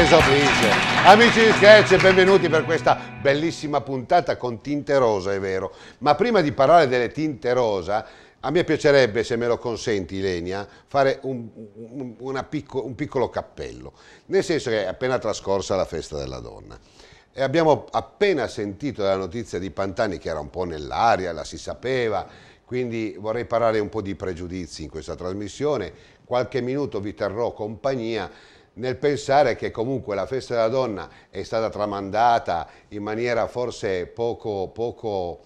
esaudisce. Amici di Sketch, benvenuti per questa bellissima puntata con tinte rosa, è vero. Ma prima di parlare delle tinte rosa, a me piacerebbe, se me lo consenti Ilenia, fare un, un, picco, un piccolo cappello. Nel senso che è appena trascorsa la festa della donna. E abbiamo appena sentito la notizia di Pantani che era un po' nell'aria, la si sapeva, quindi vorrei parlare un po' di pregiudizi in questa trasmissione, qualche minuto vi terrò compagnia nel pensare che comunque la festa della donna è stata tramandata in maniera forse poco, poco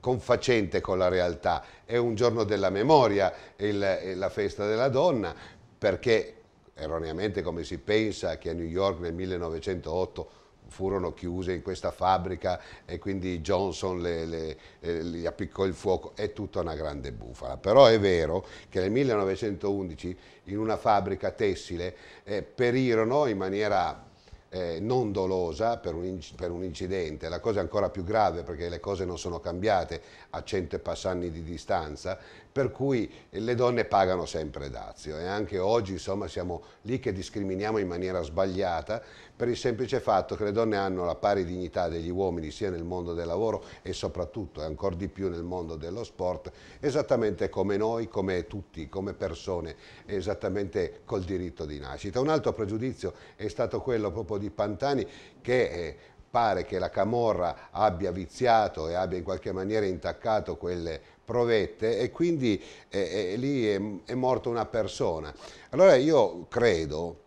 confacente con la realtà. È un giorno della memoria, il, eh, la festa della donna, perché erroneamente come si pensa che a New York nel 1908 furono chiuse in questa fabbrica e quindi Johnson le, le, eh, le, appiccò il fuoco, è tutta una grande bufala. Però è vero che nel 1911 in una fabbrica tessile eh, perirono in maniera eh, non dolosa per un, per un, incidente. La cosa è ancora più grave perché le cose non sono cambiate a cento e passanni di distanza per cui le donne pagano sempre dazio e anche oggi insomma siamo lì che discriminiamo in maniera sbagliata per il semplice fatto che le donne hanno la pari dignità degli uomini sia nel mondo del lavoro e soprattutto e ancora di più nel mondo dello sport esattamente come noi, come tutti, come persone, esattamente col diritto di nascita. Un altro pregiudizio è stato quello proprio di Pantani che eh, pare che la Camorra abbia viziato e abbia in qualche maniera intaccato quelle provette e quindi eh, eh, lì è, è morta una persona. Allora io credo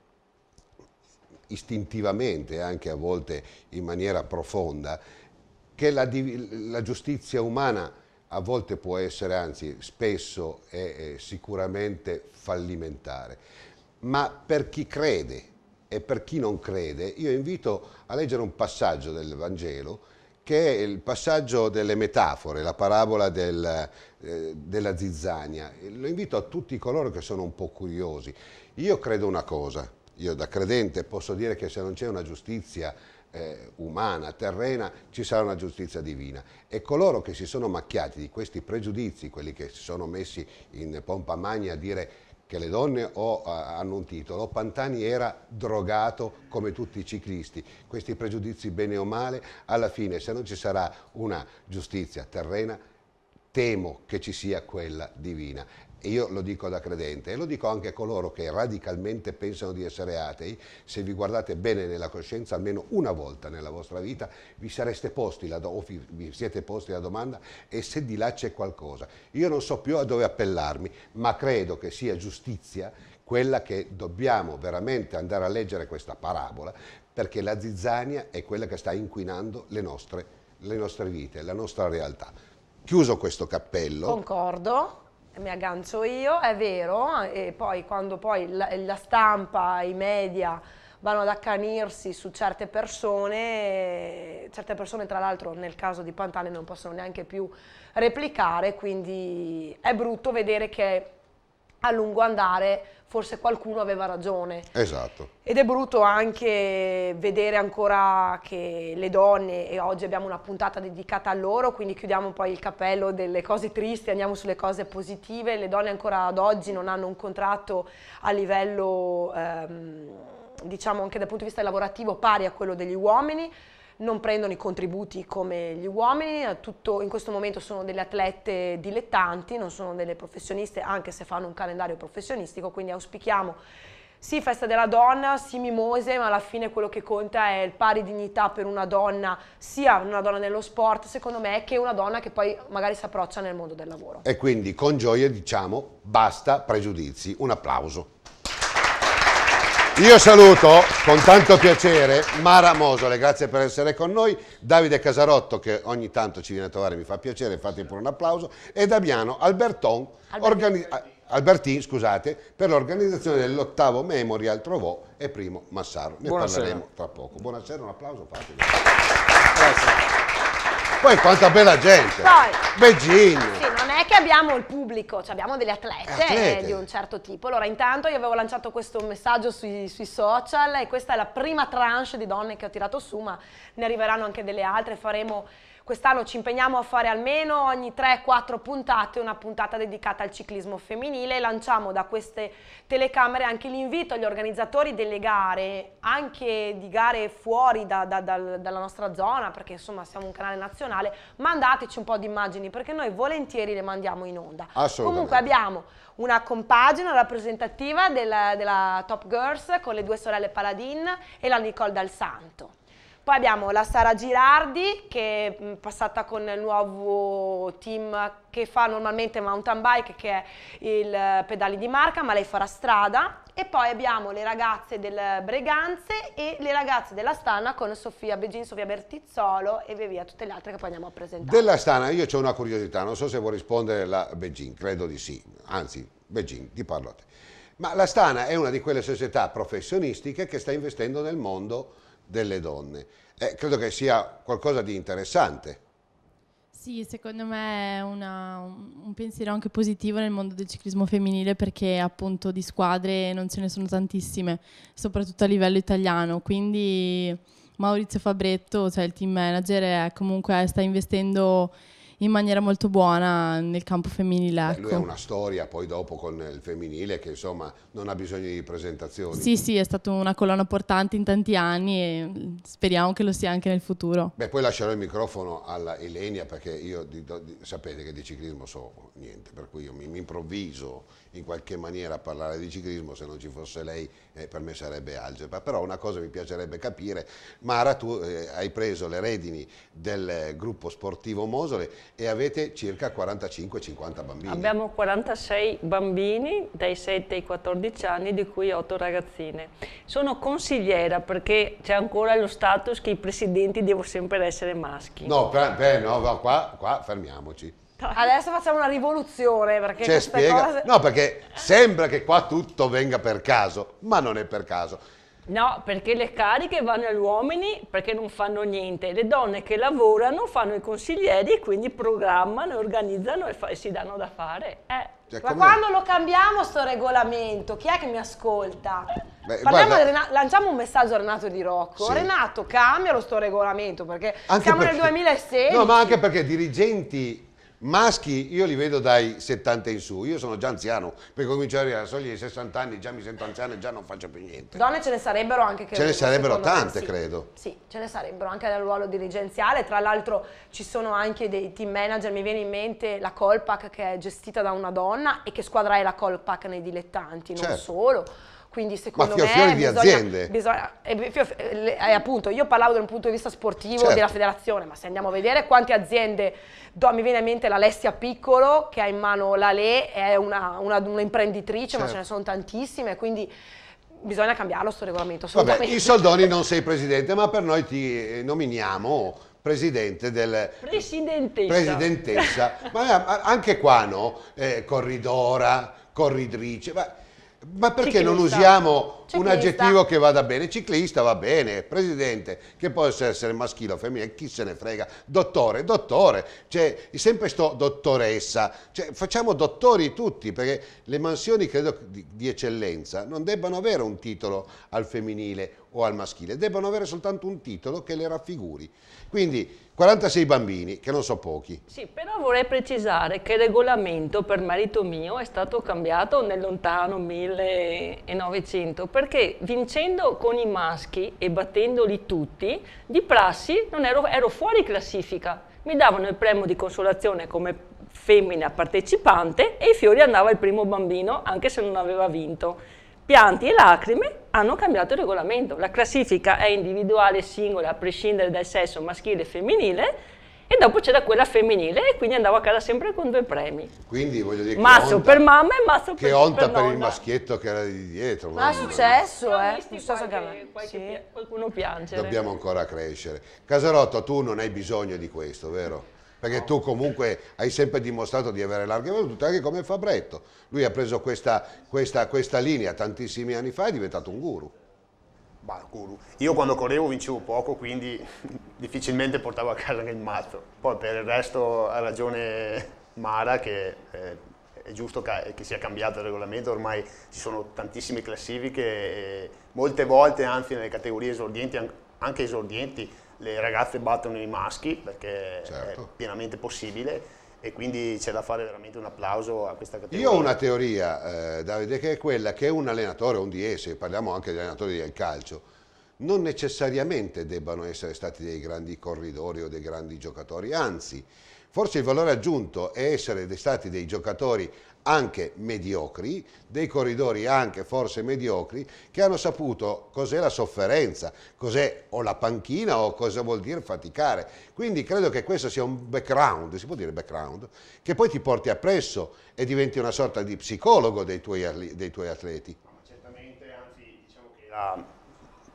istintivamente, anche a volte in maniera profonda, che la, la giustizia umana a volte può essere, anzi spesso è, è sicuramente fallimentare. Ma per chi crede e per chi non crede, io invito a leggere un passaggio del Vangelo che è il passaggio delle metafore, la parabola del, eh, della zizzania. Lo invito a tutti coloro che sono un po' curiosi. Io credo una cosa, io da credente posso dire che se non c'è una giustizia eh, umana, terrena, ci sarà una giustizia divina. E coloro che si sono macchiati di questi pregiudizi, quelli che si sono messi in pompa magna a dire che le donne o, hanno un titolo, Pantani era drogato come tutti i ciclisti. Questi pregiudizi, bene o male, alla fine, se non ci sarà una giustizia terrena, temo che ci sia quella divina e io lo dico da credente e lo dico anche a coloro che radicalmente pensano di essere atei, se vi guardate bene nella coscienza almeno una volta nella vostra vita vi sareste posti la, o vi siete posti la domanda e se di là c'è qualcosa. Io non so più a dove appellarmi, ma credo che sia giustizia quella che dobbiamo veramente andare a leggere questa parabola perché la zizzania è quella che sta inquinando le nostre, le nostre vite, la nostra realtà. Chiuso questo cappello. Concordo mi aggancio io, è vero, e poi quando poi la, la stampa, i media vanno ad accanirsi su certe persone, certe persone tra l'altro nel caso di Pantale non possono neanche più replicare, quindi è brutto vedere che a lungo andare forse qualcuno aveva ragione. Esatto. Ed è brutto anche vedere ancora che le donne, e oggi abbiamo una puntata dedicata a loro, quindi chiudiamo poi il cappello delle cose tristi, andiamo sulle cose positive, le donne ancora ad oggi non hanno un contratto a livello, ehm, diciamo anche dal punto di vista lavorativo, pari a quello degli uomini, non prendono i contributi come gli uomini, eh, tutto, in questo momento sono delle atlete dilettanti, non sono delle professioniste, anche se fanno un calendario professionistico, quindi auspichiamo sì festa della donna, sì mimose, ma alla fine quello che conta è il pari dignità per una donna, sia una donna nello sport, secondo me, che una donna che poi magari si approccia nel mondo del lavoro. E quindi con gioia diciamo basta pregiudizi, un applauso. Io saluto con tanto piacere Mara Mosole, grazie per essere con noi, Davide Casarotto che ogni tanto ci viene a trovare, mi fa piacere, fate pure un applauso, e Damiano Alberton, organi- Albertin, scusate, per l'organizzazione dell'ottavo Memorial Trovò e primo Massaro. Ne Buonasera. parleremo tra poco. Buonasera, un applauso. fate. Fatelo. Grazie. Poi quanta bella gente. Poi, Begin. Sì, non è che abbiamo il pubblico, cioè abbiamo delle atlete, eh, atlete. Eh, di un certo tipo. Allora, intanto io avevo lanciato questo messaggio sui, sui, social e questa è la prima tranche di donne che ho tirato su, ma ne arriveranno anche delle altre. Faremo Quest'anno ci impegniamo a fare almeno ogni 3-4 puntate una puntata dedicata al ciclismo femminile e lanciamo da queste telecamere anche l'invito agli organizzatori delle gare, anche di gare fuori da, da, da, dalla nostra zona, perché insomma siamo un canale nazionale, mandateci un po' di immagini perché noi volentieri le mandiamo in onda. Comunque abbiamo una compagina rappresentativa della, della Top Girls con le due sorelle Paladin e la Nicole Dal Santo. Poi abbiamo la Sara Girardi che è mm, passata con il nuovo team che fa normalmente mountain bike che è il eh, pedali di marca ma lei farà strada e poi abbiamo le ragazze del Breganze e le ragazze della Stana con Sofia Begin, Sofia Bertizzolo e via via tutte le altre che poi andiamo a presentare. Della Stana io ho una curiosità, non so se vuoi rispondere la Begin, credo di sì, anzi Begin ti parlo a te. Ma la Stana è una di quelle società professionistiche che sta investendo nel mondo delle donne. Eh, credo che sia qualcosa di interessante. Sì, secondo me è una, un pensiero anche positivo nel mondo del ciclismo femminile perché appunto di squadre non ce ne sono tantissime, soprattutto a livello italiano. Quindi Maurizio Fabretto, cioè il team manager, comunque sta investendo in maniera molto buona nel campo femminile. Ecco. Beh, lui ha ecco. una storia poi dopo con il femminile che insomma non ha bisogno di presentazioni. Sì, sì, è stata una colonna portante in tanti anni e speriamo che lo sia anche nel futuro. Beh, poi lascerò il microfono alla Elenia perché io di, di, sapete che di ciclismo so niente, per cui io mi, mi improvviso in qualche maniera parlare di ciclismo, se non ci fosse lei eh, per me sarebbe algebra. Però una cosa mi piacerebbe capire, Mara, tu eh, hai preso le redini del gruppo sportivo Mosole e avete circa 45-50 bambini. Abbiamo 46 bambini dai 7 ai 14 anni, di cui 8 ragazzine. Sono consigliera perché c'è ancora lo status che i presidenti devono sempre essere maschi. No, per, per, no qua, qua fermiamoci dai. Adesso facciamo una rivoluzione perché cioè, spiega... cose... No, perché sembra che qua tutto venga per caso, ma non è per caso. No, perché le cariche vanno agli uomini perché non fanno niente. Le donne che lavorano fanno i consiglieri e quindi programmano, organizzano e, e si danno da fare. Eh. Cioè, Ma quando lo cambiamo sto regolamento, chi è che mi ascolta? Beh, guarda, lanciamo un messaggio a Renato Di Rocco. Sì. Renato, cambia lo sto regolamento perché anche siamo perché, nel 2016. No, ma anche perché dirigenti Maschi io li vedo dai 70 in su, io sono già anziano, per cominciare ad arrivare alla soglia dei 60 anni, già mi sento anziano e già non faccio più niente. Donne ce ne sarebbero anche che... Ce ne sarebbero tante, sì. credo. Sì, ce ne sarebbero anche nel ruolo dirigenziale, tra l'altro ci sono anche dei team manager, mi viene in mente la Colpac che è gestita da una donna e che squadra è la Colpac nei dilettanti, non certo. solo. Quindi secondo me di bisogna, aziende. bisogna eh, eh, appunto, io parlavo da un punto di vista sportivo certo. della federazione, ma se andiamo a vedere quante aziende, do, mi viene in mente l'Alessia Piccolo che ha in mano la Le, è un'imprenditrice, certo. ma ce ne certo. sono tantissime, quindi bisogna cambiarlo questo regolamento. Vabbè, i soldoni non sei presidente, ma per noi ti eh, nominiamo presidente del... Presidentessa. Presidentessa. Eh, ma anche qua, no? Eh, corridora, corridrice. Ma ma perché non usiamo un aggettivo che vada bene, ciclista va bene, presidente, che può essere maschile o femminile, chi se ne frega, dottore, dottore, cioè sempre sto dottoressa, cioè, facciamo dottori tutti, perché le mansioni credo di, di eccellenza non debbano avere un titolo al femminile o al maschile, debbano avere soltanto un titolo che le raffiguri. Quindi 46 bambini, che non so pochi. Sì, però vorrei precisare che il regolamento per merito mio è stato cambiato nel lontano 1900, perché vincendo con i maschi e battendoli tutti, di prassi ero, ero fuori classifica. Mi davano il premio di consolazione come femmina partecipante e i fiori andava il primo bambino, anche se non aveva vinto. Pianti e lacrime hanno cambiato il regolamento. La classifica è individuale e singola a prescindere dal sesso maschile e femminile e dopo c'era quella femminile e quindi andavo a casa sempre con due premi. Quindi voglio dire Mazzo per mamma e mazzo per Che onta per, per il maschietto che era di dietro. Ma è successo, eh. Non so qualche, qualche sì. qualcuno piange. Dobbiamo ancora crescere. Casarotto, tu non hai bisogno di questo, vero? perché tu comunque hai sempre dimostrato di avere larghe valute, anche come Fabretto. Lui ha preso questa, questa, questa linea tantissimi anni fa e è diventato un guru parkour. Io quando correvo vincevo poco, quindi difficilmente portavo a casa anche il mazzo. Poi per il resto ha ragione Mara che eh, è giusto che sia cambiato il regolamento, ormai ci sono tantissime classifiche e molte volte, anzi nelle categorie esordienti, anche esordienti, le ragazze battono i maschi perché certo. è pienamente possibile e quindi c'è da fare veramente un applauso a questa categoria. Io ho una teoria, eh, Davide, che è quella che un allenatore, un DS, parliamo anche di allenatori del calcio, non necessariamente debbano essere stati dei grandi corridori o dei grandi giocatori, anzi forse il valore aggiunto è essere stati dei giocatori anche mediocri, dei corridori anche forse mediocri, che hanno saputo cos'è la sofferenza, cos'è o la panchina o cosa vuol dire faticare. Quindi credo che questo sia un background, si può dire background, che poi ti porti appresso e diventi una sorta di psicologo dei tuoi, dei tuoi atleti. Ma certamente, anzi diciamo che la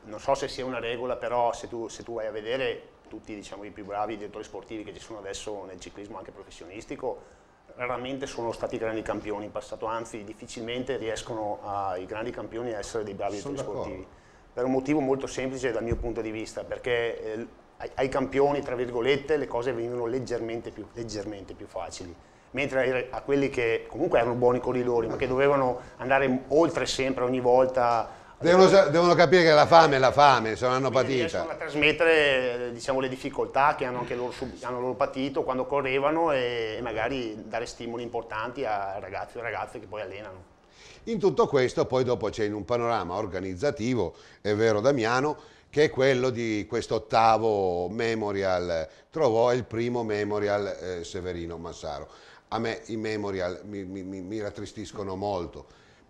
non so se sia una regola, però se tu, se tu vai a vedere tutti diciamo, i più bravi direttori sportivi che ci sono adesso nel ciclismo anche professionistico, raramente sono stati grandi campioni in passato, anzi difficilmente riescono a, i grandi campioni a essere dei bravi direttori sportivi. Per un motivo molto semplice dal mio punto di vista, perché eh, ai, ai, campioni, tra virgolette, le cose venivano leggermente più, leggermente più facili mentre a quelli che comunque erano buoni corridori, ma che dovevano andare oltre sempre ogni volta Devono, devono, capire che la fame è la fame, se non hanno patito. patita. Riescono a trasmettere diciamo, le difficoltà che hanno anche loro, hanno loro patito quando correvano e magari dare stimoli importanti a ragazzi e ragazze che poi allenano. In tutto questo poi dopo c'è un panorama organizzativo, è vero Damiano, che è quello di questo ottavo memorial, trovò il primo memorial eh, Severino Massaro. A me i memorial mi, mi, mi rattristiscono molto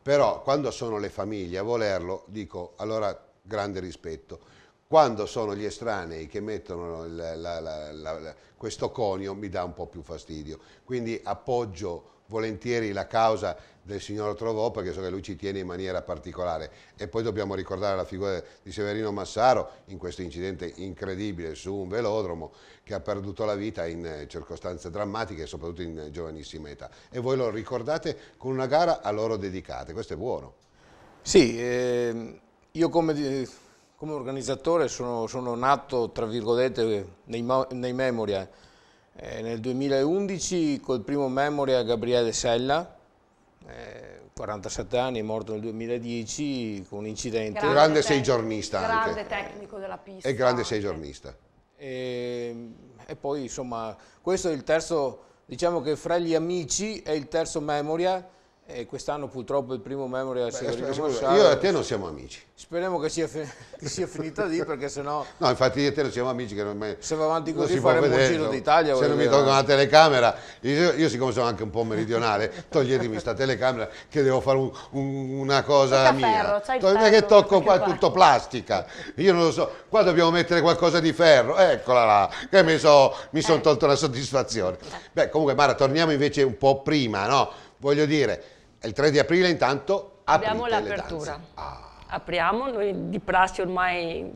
però quando sono le famiglie a volerlo, dico allora grande rispetto. Quando sono gli estranei che mettono la, la, la, questo conio mi dà un po' più fastidio. Quindi appoggio volentieri la causa del signor Trovò perché so che lui ci tiene in maniera particolare e poi dobbiamo ricordare la figura di Severino Massaro in questo incidente incredibile su un velodromo che ha perduto la vita in eh, circostanze drammatiche soprattutto in eh, giovanissima età e voi lo ricordate con una gara a loro dedicata, questo è buono. Sì, eh, io come, come, organizzatore sono, sono nato tra virgolette nei, nei memoria eh, nel 2011 col primo memoria Gabriele Sella 47 eh, anni, morto nel 2010 con un incidente. Grande, grande giornista Grande anche. tecnico della pista. E grande seigiornista. E, ehm, e, poi insomma questo è il terzo, diciamo che fra gli amici è il terzo memoria e quest'anno purtroppo il primo memory Memorial si è Io e te non siamo amici. Speriamo che sia, che sia finita lì perché sennò... No, infatti io e te non siamo amici. Che non me, se va avanti così faremo un giro d'Italia. Se non mi tolgono la telecamera, io, io, siccome sono anche un po' meridionale, toglietemi questa telecamera che devo fare un, un, una cosa mia. Ferro, non è che tocco qua, qua tutto plastica. Io non lo so. Qua dobbiamo mettere qualcosa di ferro. Eccola là, che mi, so, mi sono eh. tolto la soddisfazione. Eh. Beh, comunque Mara, torniamo invece un po' prima, no? Voglio dire il 3 di aprile intanto abbiamo l'apertura. Ah. Apriamo, noi di prassi ormai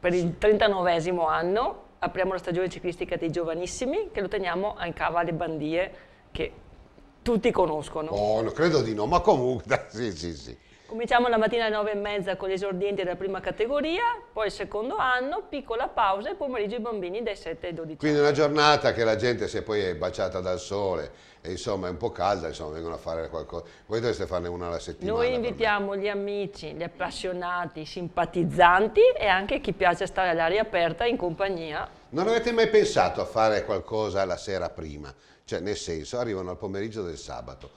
per il 39esimo anno apriamo la stagione ciclistica dei giovanissimi che lo teniamo in Cava alle Bandie che tutti conoscono. Oh, credo di no, ma comunque, sì, sì, sì. Cominciamo la mattina alle 9 e mezza con gli esordienti della prima categoria, poi il secondo anno, piccola pausa e pomeriggio i bambini dai 7 ai 12 Quindi una giornata che la gente si è poi baciata dal sole e insomma è un po' calda, insomma vengono a fare qualcosa. Voi dovreste farne una alla settimana. Noi invitiamo gli amici, gli appassionati, i simpatizzanti e anche chi piace stare all'aria aperta in compagnia. Non avete mai pensato a fare qualcosa la sera prima? Cioè nel senso arrivano al pomeriggio del sabato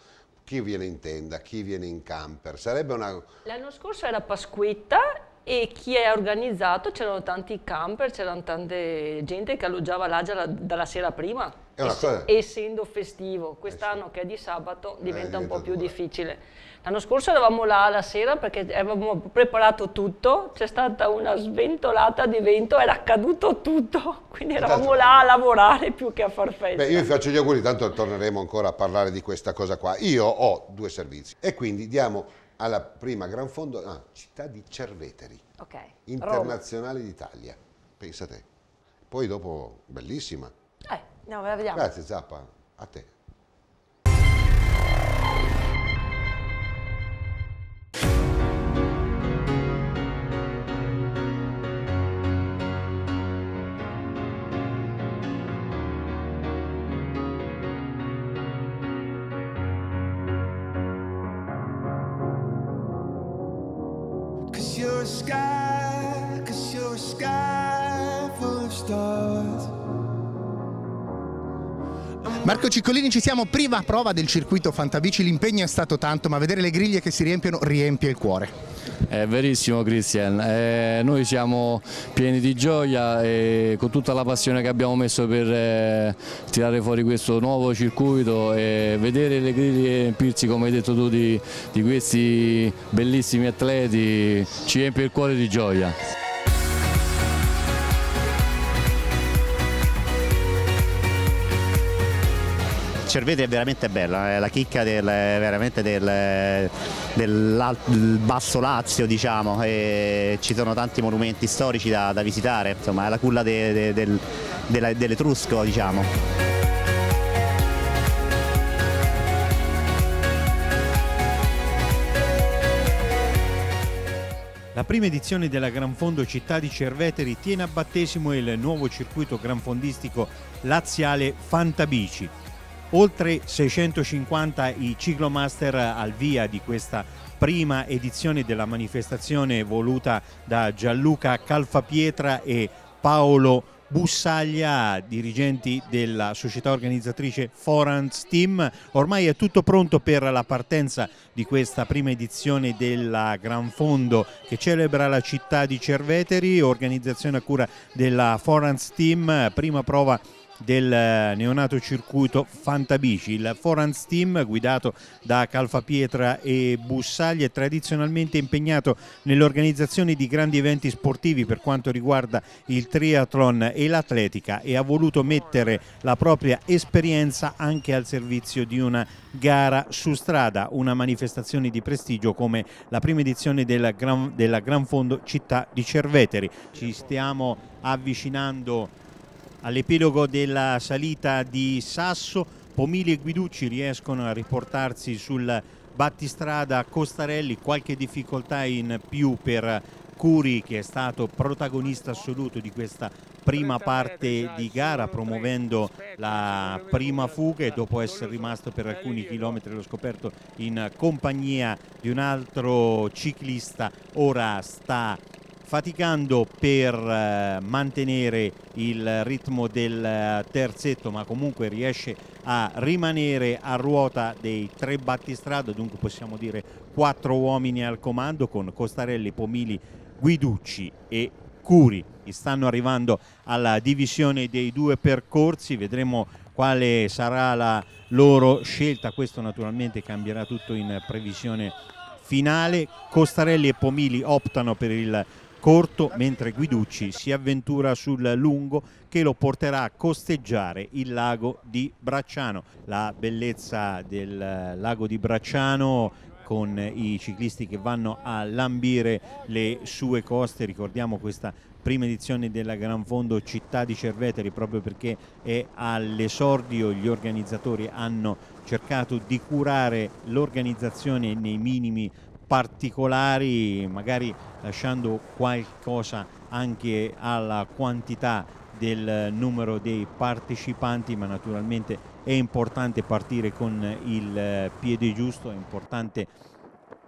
chi viene in tenda, chi viene in camper. Sarebbe una... L'anno scorso era Pasquetta e chi è organizzato c'erano tanti camper, c'erano tante gente che alloggiava l'Agia dalla sera prima, cosa... essendo festivo. Quest'anno eh sì. che è di sabato eh, diventa, eh, un po' più dura. difficile. L'anno scorso eravamo là la sera perché avevamo preparato tutto, c'è stata una sventolata di vento, era caduto tutto, quindi eravamo là a lavorare più che a far festa. Beh, io vi faccio gli auguri, tanto torneremo ancora a parlare di questa cosa qua. Io ho due servizi e quindi diamo alla prima Gran Fondo, ah, città di Cerveteri, okay. internazionale d'Italia, pensa te. Poi dopo, bellissima. Eh, no, vediamo. Grazie Zappa, a te. Marco Ciccolini, ci siamo. Prima prova del circuito Fantabici, l'impegno è stato tanto, ma vedere le griglie che si riempiono riempie il cuore. È verissimo Christian, eh, noi siamo pieni di gioia e con tutta la passione che abbiamo messo per eh, tirare fuori questo nuovo circuito e vedere le griglie riempirsi come hai detto tu di, di questi bellissimi atleti ci riempie il cuore di gioia. Cervetri è veramente bella, è eh, la chicca del, eh, veramente del, eh, del, basso Lazio diciamo, e ci sono tanti monumenti storici da, da visitare, insomma è la culla de, de, de, dell'Etrusco diciamo. La prima edizione della Gran Fondo Città di Cerveteri tiene a battesimo il nuovo circuito granfondistico laziale Fantabici. Oltre 650 i ciclomaster al via di questa prima edizione della manifestazione voluta da Gianluca Calfapietra e Paolo Bussaglia, dirigenti della società organizzatrice Forans Team. Ormai è tutto pronto per la partenza di questa prima edizione della Gran Fondo che celebra la città di Cerveteri, organizzazione a cura della Forans Team, prima prova del eh, neonato circuito Fantabici. Il Forans Team, guidato da Calfapietra e Bussaglia, è tradizionalmente impegnato nell'organizzazione di grandi eventi sportivi per quanto riguarda il triathlon e l'atletica e ha voluto mettere la propria esperienza anche al servizio di una gara su strada, una manifestazione di prestigio come la prima edizione della Gran, della Gran Fondo Città di Cerveteri. Ci stiamo avvicinando All'epilogo della salita di Sasso, Pomili e Guiducci riescono a riportarsi sul battistrada Costarelli, qualche difficoltà in più per Curi che è stato protagonista assoluto di questa prima parte di gara promuovendo la prima fuga e dopo essere rimasto per alcuni chilometri lo scoperto in compagnia di un altro ciclista ora sta faticando per eh, mantenere il ritmo del eh, terzetto ma comunque riesce a rimanere a ruota dei tre battistrada dunque possiamo dire quattro uomini al comando con Costarelli, Pomili, Guiducci e Curi stanno arrivando alla divisione dei due percorsi vedremo quale sarà la loro scelta questo naturalmente cambierà tutto in previsione finale Costarelli e Pomili optano per il corto, mentre Guiducci si avventura sul lungo che lo porterà a costeggiare il lago di Bracciano. La bellezza del lago di Bracciano con i ciclisti che vanno a lambire le sue coste, ricordiamo questa prima edizione della Gran Fondo Città di Cerveteri proprio perché è all'esordio, gli organizzatori hanno cercato di curare l'organizzazione nei minimi particolari, magari lasciando qualcosa anche alla quantità del numero dei partecipanti, ma naturalmente è importante partire con il piede giusto, è importante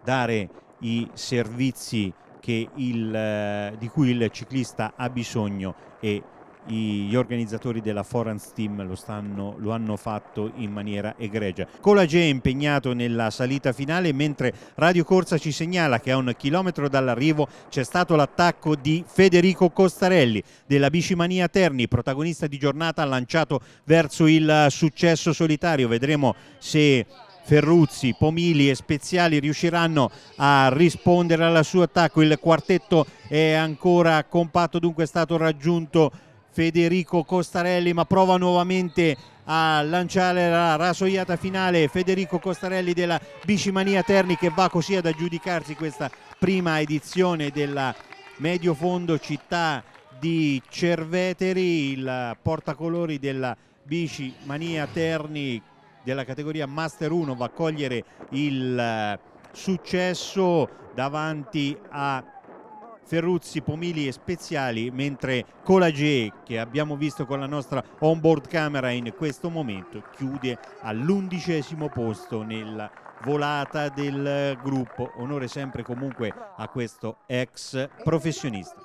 dare i servizi il, di cui il ciclista ha bisogno e gli organizzatori della Forans Team lo, stanno, lo hanno fatto in maniera egregia. Colage è impegnato nella salita finale mentre Radio Corsa ci segnala che a un chilometro dall'arrivo c'è stato l'attacco di Federico Costarelli della Bicimania Terni, protagonista di giornata lanciato verso il successo solitario. Vedremo se Ferruzzi, Pomili e Speziali riusciranno a rispondere al suo attacco. Il quartetto è ancora compatto, dunque è stato raggiunto Federico Costarelli ma prova nuovamente a lanciare la rasoiata finale Federico Costarelli della Bicimania Terni che va così ad aggiudicarsi questa prima edizione della Medio Fondo Città di Cerveteri il portacolori della Bicimania Terni della categoria Master 1 va a cogliere il successo davanti a Ferruzzi, Pomili e Speziali, mentre Colagé, che abbiamo visto con la nostra onboard camera in questo momento, chiude all'undicesimo posto nella volata del gruppo. Onore sempre comunque a questo ex professionista.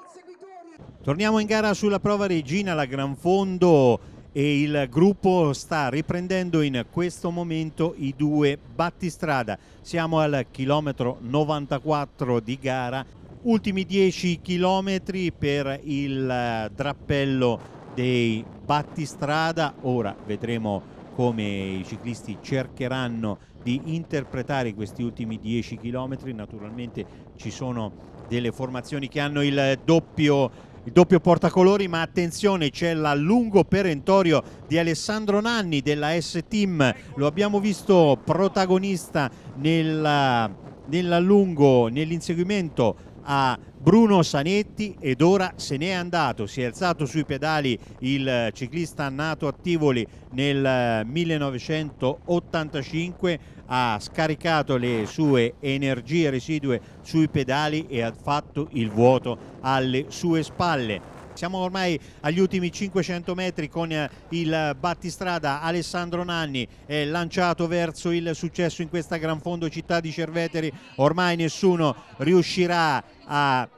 Torniamo in gara sulla prova regina, la Gran Fondo e il gruppo sta riprendendo in questo momento i due battistrada. Siamo al chilometro 94 di gara. Ultimi 10 km per il eh, drappello dei battistrada, ora vedremo come i ciclisti cercheranno di interpretare questi ultimi 10 km, naturalmente ci sono delle formazioni che hanno il doppio, il doppio portacolori, ma attenzione c'è l'allungo perentorio di Alessandro Nanni della S-Team, lo abbiamo visto protagonista nell'allungo, nell nell'inseguimento a Bruno Sanetti ed ora se n'è andato, si è alzato sui pedali il ciclista nato a Tivoli nel 1985, eh, ha scaricato le sue energie residue sui pedali e ha fatto il vuoto alle sue spalle. Siamo ormai agli ultimi 500 metri con eh, il battistrada Alessandro Nanni è eh, lanciato verso il successo in questa Gran Fondo città di Cerveteri. Ormai nessuno riuscirà a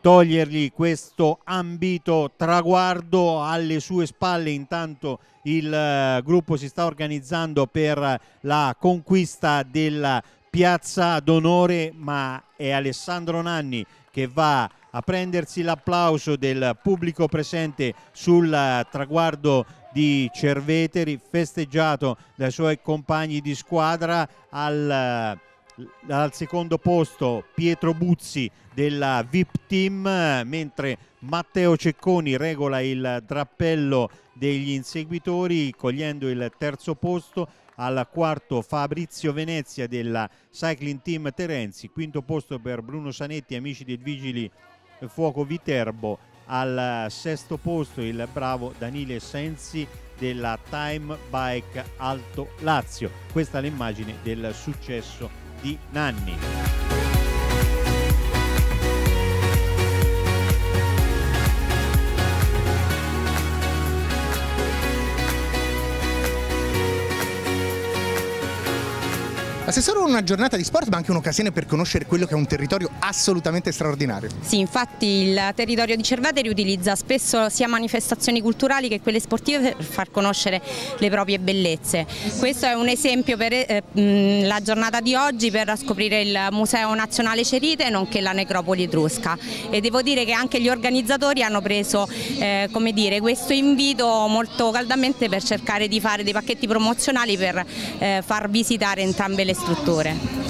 togliergli questo ambito traguardo alle sue spalle intanto il eh, gruppo si sta organizzando per la conquista della piazza d'onore ma è Alessandro Nanni che va a a prendersi l'applauso del pubblico presente sul eh, traguardo di Cerveteri, festeggiato dai suoi compagni di squadra al eh, al secondo posto Pietro Buzzi della VIP Team, mentre Matteo Cecconi regola il drappello degli inseguitori cogliendo il terzo posto al quarto Fabrizio Venezia della Cycling Team Terenzi, quinto posto per Bruno Sanetti, amici del Vigili eh, fuoco Viterbo, al eh, sesto posto il bravo Daniele Sensi della Time Bike Alto Lazio. Questa è l'immagine del successo di Nanni. Assessore, una giornata di sport ma anche un'occasione per conoscere quello che è un territorio assolutamente straordinario. Sì, infatti il territorio di Cervate riutilizza spesso sia manifestazioni culturali che quelle sportive per far conoscere le proprie bellezze. Questo è un esempio per eh, la giornata di oggi per scoprire il Museo Nazionale Cerite nonché la necropoli etrusca e devo dire che anche gli organizzatori hanno preso eh, dire, questo invito molto caldamente per cercare di fare dei pacchetti promozionali per eh, far visitare entrambe le istruttore.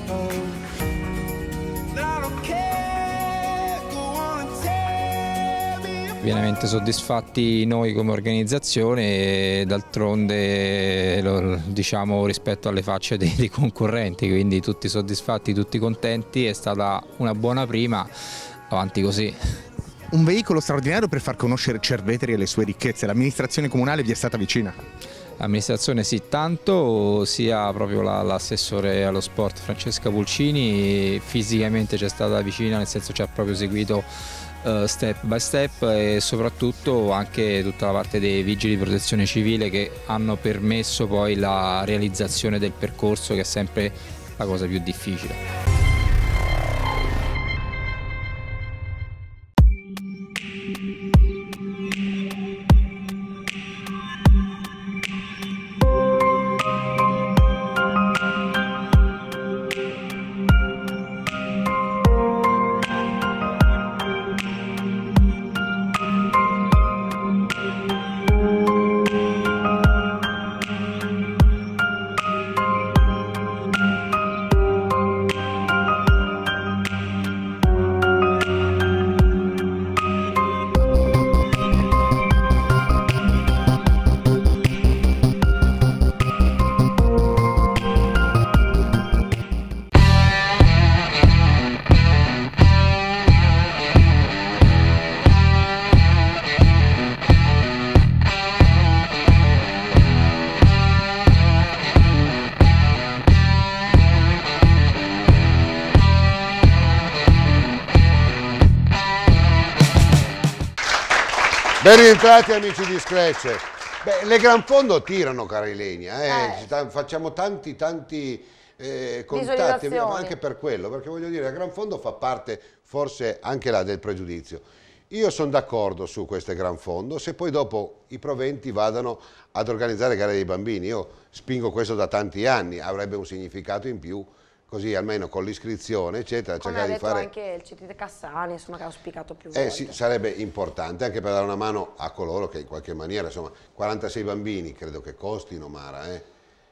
pienamente soddisfatti noi come organizzazione e d'altronde diciamo rispetto alle facce dei, dei, concorrenti, quindi tutti soddisfatti, tutti contenti, è stata una buona prima, avanti così. Un veicolo straordinario per far conoscere Cerveteri e le sue ricchezze, l'amministrazione comunale vi è stata vicina? amministrazione sì tanto, sia proprio l'assessore allo sport Francesca Pulcini fisicamente c'è stata vicina, nel senso ci ha proprio seguito uh, step by step e soprattutto anche tutta la parte dei vigili di protezione civile che hanno permesso poi la realizzazione del percorso che è sempre la cosa più difficile. Scusate amici di Scratch. Beh, le gran fondo tirano, cari Legna, eh. Eh. facciamo tanti, tanti eh, contatti, anche per quello, perché voglio dire, la gran fondo fa parte forse anche là del pregiudizio. Io sono d'accordo su queste gran fondo, se poi dopo i proventi vadano ad organizzare gare dei bambini, io spingo questo da tanti anni, avrebbe un significato in più così almeno con l'iscrizione eccetera Come cercare di fare anche il CT Cassani insomma che ha auspicato più eh, volte. Sì, sarebbe importante anche per dare una mano a coloro che in qualche maniera insomma 46 bambini credo che costino Mara eh.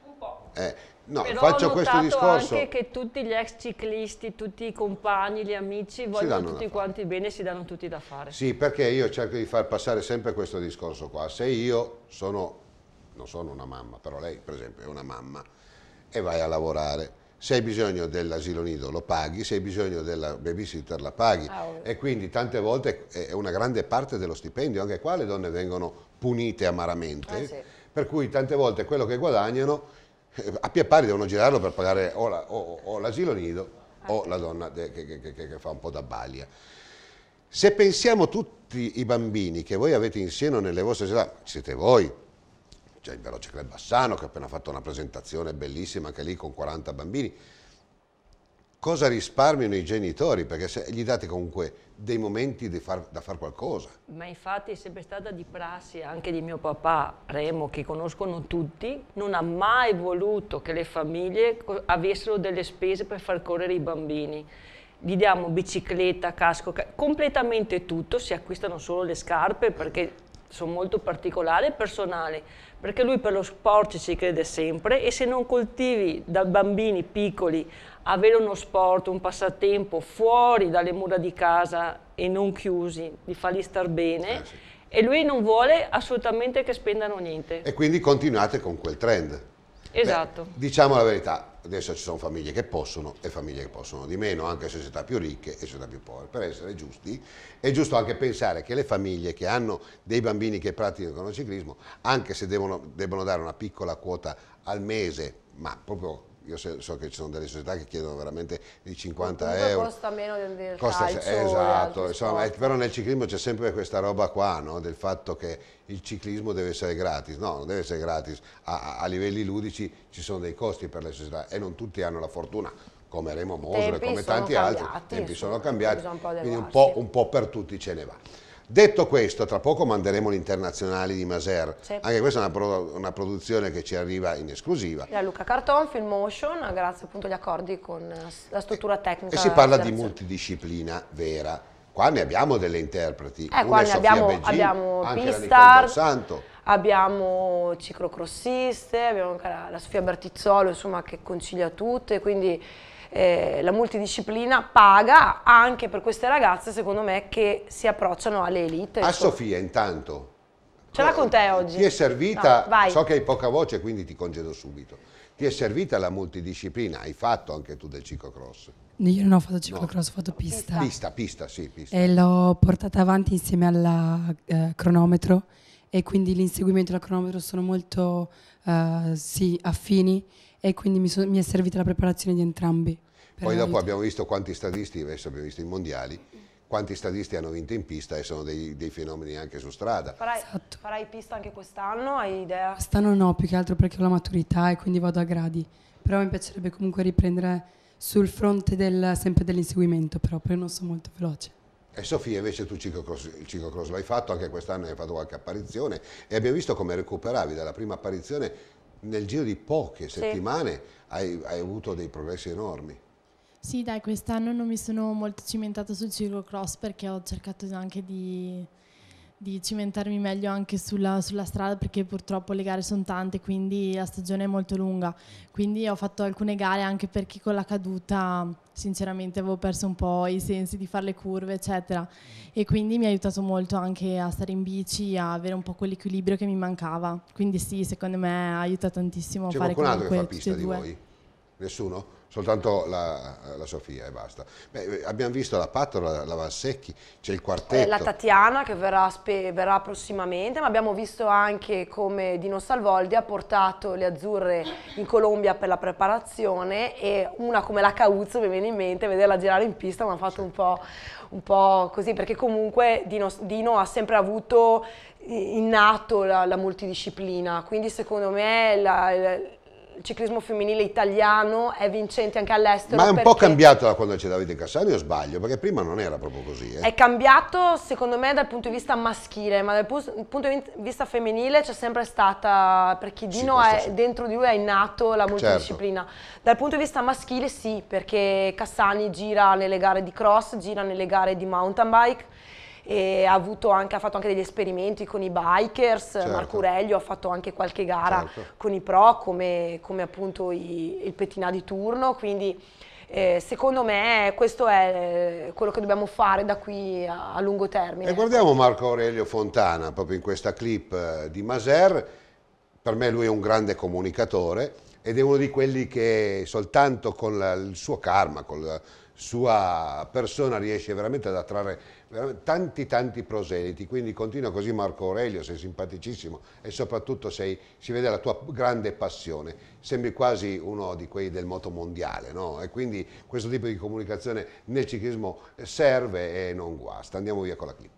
un po' eh, no Però faccio questo discorso anche che tutti gli ex ciclisti tutti i compagni gli amici vogliono tutti quanti bene si danno tutti da fare sì perché io cerco di far passare sempre questo discorso qua se io sono non sono una mamma però lei per esempio è una mamma e vai a lavorare se hai bisogno dell'asilo nido lo paghi, se hai bisogno della babysitter la paghi oh. e quindi tante volte è una grande parte dello stipendio, anche qua le donne vengono punite amaramente, eh sì. per cui tante volte quello che guadagnano a pie pari devono girarlo per pagare o l'asilo la, nido ah, o sì. la donna che, che, che, che, fa un po' da balia. Se pensiamo tutti i bambini che voi avete insieme nelle vostre società, siete voi, c'è il Veloce Club Bassano che ha appena fatto una presentazione bellissima anche lì con 40 bambini. Cosa risparmiano i genitori? Perché se, gli date comunque dei momenti far, da fare qualcosa. Ma infatti è sempre stata di prassi anche di mio papà Remo, che conoscono tutti, non ha mai voluto che le famiglie avessero delle spese per far correre i bambini gli diamo bicicletta, casco, completamente tutto, si acquistano solo le scarpe perché sono molto particolari e personali, perché lui per lo sport ci crede sempre e se non coltivi da bambini piccoli avere uno sport, un passatempo fuori dalle mura di casa e non chiusi, di farli star bene, eh sì. e lui non vuole assolutamente che spendano niente. E quindi continuate con quel trend. Esatto. Beh, diciamo la verità, adesso ci sono famiglie che possono e famiglie che possono di meno, anche società più ricche e società più povere. Per essere giusti è giusto anche pensare che le famiglie che hanno dei bambini che praticano il ciclismo, anche se devono, devono dare una piccola quota al mese, ma proprio io so che ci sono delle società che chiedono veramente di 50 euro. costa meno del, del costa, calcio. Esatto, insomma, eh, però nel ciclismo c'è sempre questa roba qua, no? del fatto che il ciclismo deve essere gratis. No, non deve essere gratis. A, a livelli ludici ci sono dei costi per le società e non tutti hanno la fortuna come Remo e come tanti altri, i tempi sono cambiati, quindi un po', un po' per tutti ce ne va. Detto questo, tra poco manderemo l'internazionale di Maser, certo. anche questa è una, pro una, produzione che ci arriva in esclusiva. Da Luca Carton, Film Motion, grazie appunto agli accordi con eh, la struttura tecnica. E si parla di multidisciplina vera. Qua ne abbiamo delle interpreti. Eh, Una qua ne abbiamo, Begin, abbiamo Pistar, abbiamo ciclocrossiste, abbiamo anche la, la Sofia Bertizzolo, insomma, che concilia tutte, quindi eh, la multidisciplina paga anche per queste ragazze, secondo me, che si approcciano alle elite. A Sofia, intanto. Ce l'ha con te eh, oggi. Ti è servita, no, so che hai poca voce, quindi ti congedo subito. Ti è servita la multidisciplina, hai fatto anche tu del ciclocross. Io non ho fatto ciclocross, no. ho fatto pista. Pista, pista, sì, pista. E l'ho portata avanti insieme al eh, cronometro e quindi l'inseguimento e il cronometro sono molto eh, sì, affini e quindi mi, so, mi, è servita la preparazione di entrambi. Poi dopo abbiamo visto quanti stadisti, adesso abbiamo visto i mondiali, quanti stadisti hanno vinto in pista e sono dei, dei fenomeni anche su strada. Farai, esatto. farai pista anche quest'anno? Hai idea? Quest'anno no, più che altro perché ho la maturità e quindi vado a gradi, però mi piacerebbe comunque riprendere sul fronte del, sempre dell'inseguimento, però poi non sono molto veloce. E Sofia invece tu ciclocross, il ciclocross l'hai fatto, anche quest'anno hai fatto qualche apparizione e abbiamo visto come recuperavi dalla prima apparizione nel giro di poche settimane sì. hai, hai avuto dei progressi enormi. Sì, dai, quest'anno non mi sono molto cimentata sul ciclocross perché ho cercato anche di, di cimentarmi meglio anche sulla, sulla, strada perché purtroppo le gare sono tante, quindi la stagione è molto lunga. Quindi ho fatto alcune gare anche perché con la caduta sinceramente avevo perso un po' i sensi di fare le curve, eccetera. E quindi mi ha aiutato molto anche a stare in bici, a avere un po' quell'equilibrio che mi mancava. Quindi sì, secondo me aiuta tantissimo C'è a fare qualcun altro che fa pista di voi? Nessuno? soltanto la, la, Sofia e basta. Beh, abbiamo visto la Pattola, la Valsecchi, c'è il quartetto. Eh, la Tatiana che verrà, verrà, prossimamente, ma abbiamo visto anche come Dino Salvoldi ha portato le azzurre in Colombia per la preparazione e una come la Cauzzo mi viene in mente, vederla girare in pista mi ha fatto un po', un po così, perché comunque Dino, Dino ha sempre avuto innato la, la multidisciplina, quindi secondo me la, il ciclismo femminile italiano è vincente anche all'estero. Ma è un po' cambiato da quando c'è Davide Cassani o sbaglio? Perché prima non era proprio così. Eh? È cambiato secondo me dal punto di vista maschile, ma dal punto di vista femminile c'è sempre stata, perché Gino sì, è, sì. dentro di lui è innato la certo. multidisciplina. Certo. Dal punto di vista maschile sì, perché Cassani gira nelle gare di cross, gira nelle gare di mountain bike, ha, avuto anche, ha fatto anche degli esperimenti con i bikers, certo. Marco Aurelio ha fatto anche qualche gara certo. con i pro come, come appunto i, il pettinà di turno, quindi eh, secondo me questo è eh, quello che dobbiamo fare da qui a, a, lungo termine. E guardiamo Marco Aurelio Fontana proprio in questa clip eh, di Maser, per me lui è un grande comunicatore ed è uno di quelli che soltanto con la, il suo karma, con la sua persona riesce veramente ad attrarre tanti tanti proseliti, quindi continua così Marco Aurelio, sei simpaticissimo e soprattutto sei, si vede la tua grande passione, sembri quasi uno di quelli del moto mondiale no? e quindi questo tipo di comunicazione nel ciclismo serve e non guasta. Andiamo via con la clip.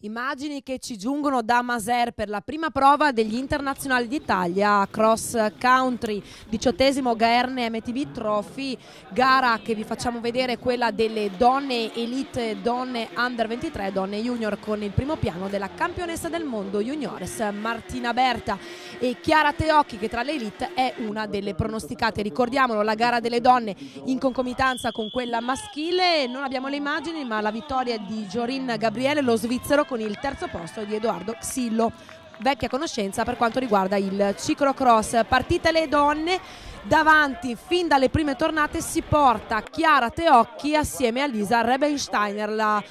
Immagini che ci giungono da Maser per la prima prova degli internazionali d'Italia, cross country, diciottesimo Gaerne MTB Trophy, gara che vi facciamo vedere quella delle donne elite, donne under 23, donne junior con il primo piano della campionessa del mondo juniores Martina Berta e Chiara Teocchi che tra le elite è una delle pronosticate. Ricordiamolo, la gara delle donne in concomitanza con quella maschile, non abbiamo le immagini ma la vittoria di Jorin Gabriele, lo svizzero con il terzo posto di Edoardo Xillo vecchia conoscenza per quanto riguarda il ciclocross. Partite le donne, davanti fin dalle prime tornate si porta Chiara Teocchi assieme a Lisa Rebensteiner, la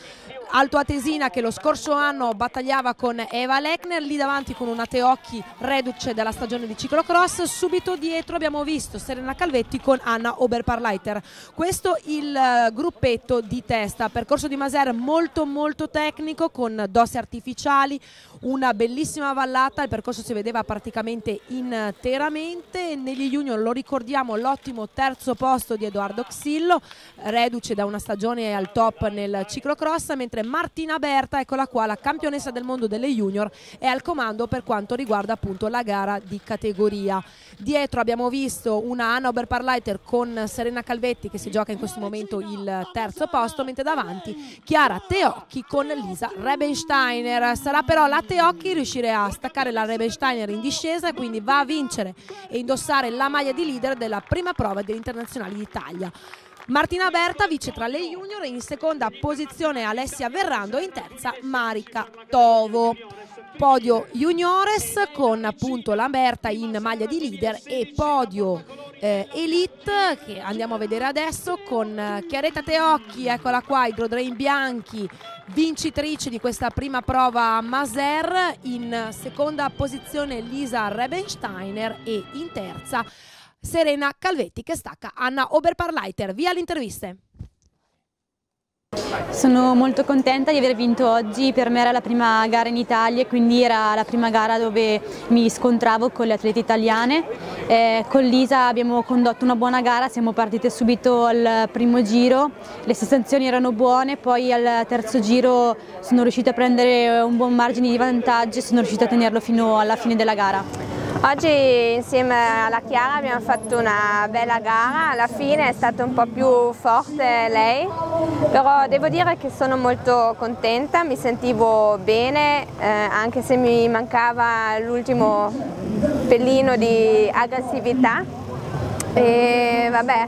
altoatesina che lo scorso anno battagliava con Eva Lechner, lì davanti con una Teocchi reduce della stagione di ciclocross, subito dietro abbiamo visto Serena Calvetti con Anna Oberparleiter. Questo il eh, gruppetto di testa, percorso di Maser molto molto tecnico con dosi artificiali, una bellissima vallata, il percorso si vedeva praticamente interamente, negli junior lo ricordiamo l'ottimo terzo posto di Edoardo Xillo, reduce da una stagione al top nel ciclocross, mentre Martina Berta, eccola qua, la campionessa del mondo delle junior è al comando per quanto riguarda appunto la gara di categoria. Dietro abbiamo visto una Hannover Parleiter con Serena Calvetti che si gioca in questo momento il terzo posto, mentre davanti Chiara Teocchi con Lisa Rebensteiner. Sarà però la Teocchi riuscire a staccare la Rebensteiner in discesa, quindi va a vincere e indossare la maglia di leader della prima prova dell'Internazionale d'Italia. Martina Berta vice tra le junior in seconda posizione Alessia Verrando e in terza Marica Tovo. Podio juniores con appunto la Berta in maglia di leader e podio eh, elite che andiamo a vedere adesso con eh, Chiaretta Teocchi, eccola qua, i Grodrain Bianchi vincitrice di questa prima prova Maser, in seconda posizione Lisa Rebensteiner e in terza Serena Calvetti che stacca Anna Oberparleiter. Via le interviste. Sono molto contenta di aver vinto oggi, per me era la prima gara in Italia e quindi era la prima gara dove mi scontravo con le atlete italiane. Eh, con Lisa abbiamo condotto una buona gara, siamo partite subito al primo giro, le sensazioni erano buone, poi al terzo giro sono riuscita a prendere un buon margine di vantaggio e sono riuscita a tenerlo fino alla fine della gara. Oggi insieme alla Chiara abbiamo fatto una bella gara, alla fine è stata un po' più forte lei, però devo dire che sono molto contenta, mi sentivo bene, eh, anche se mi mancava l'ultimo pellino di aggressività. E vabbè,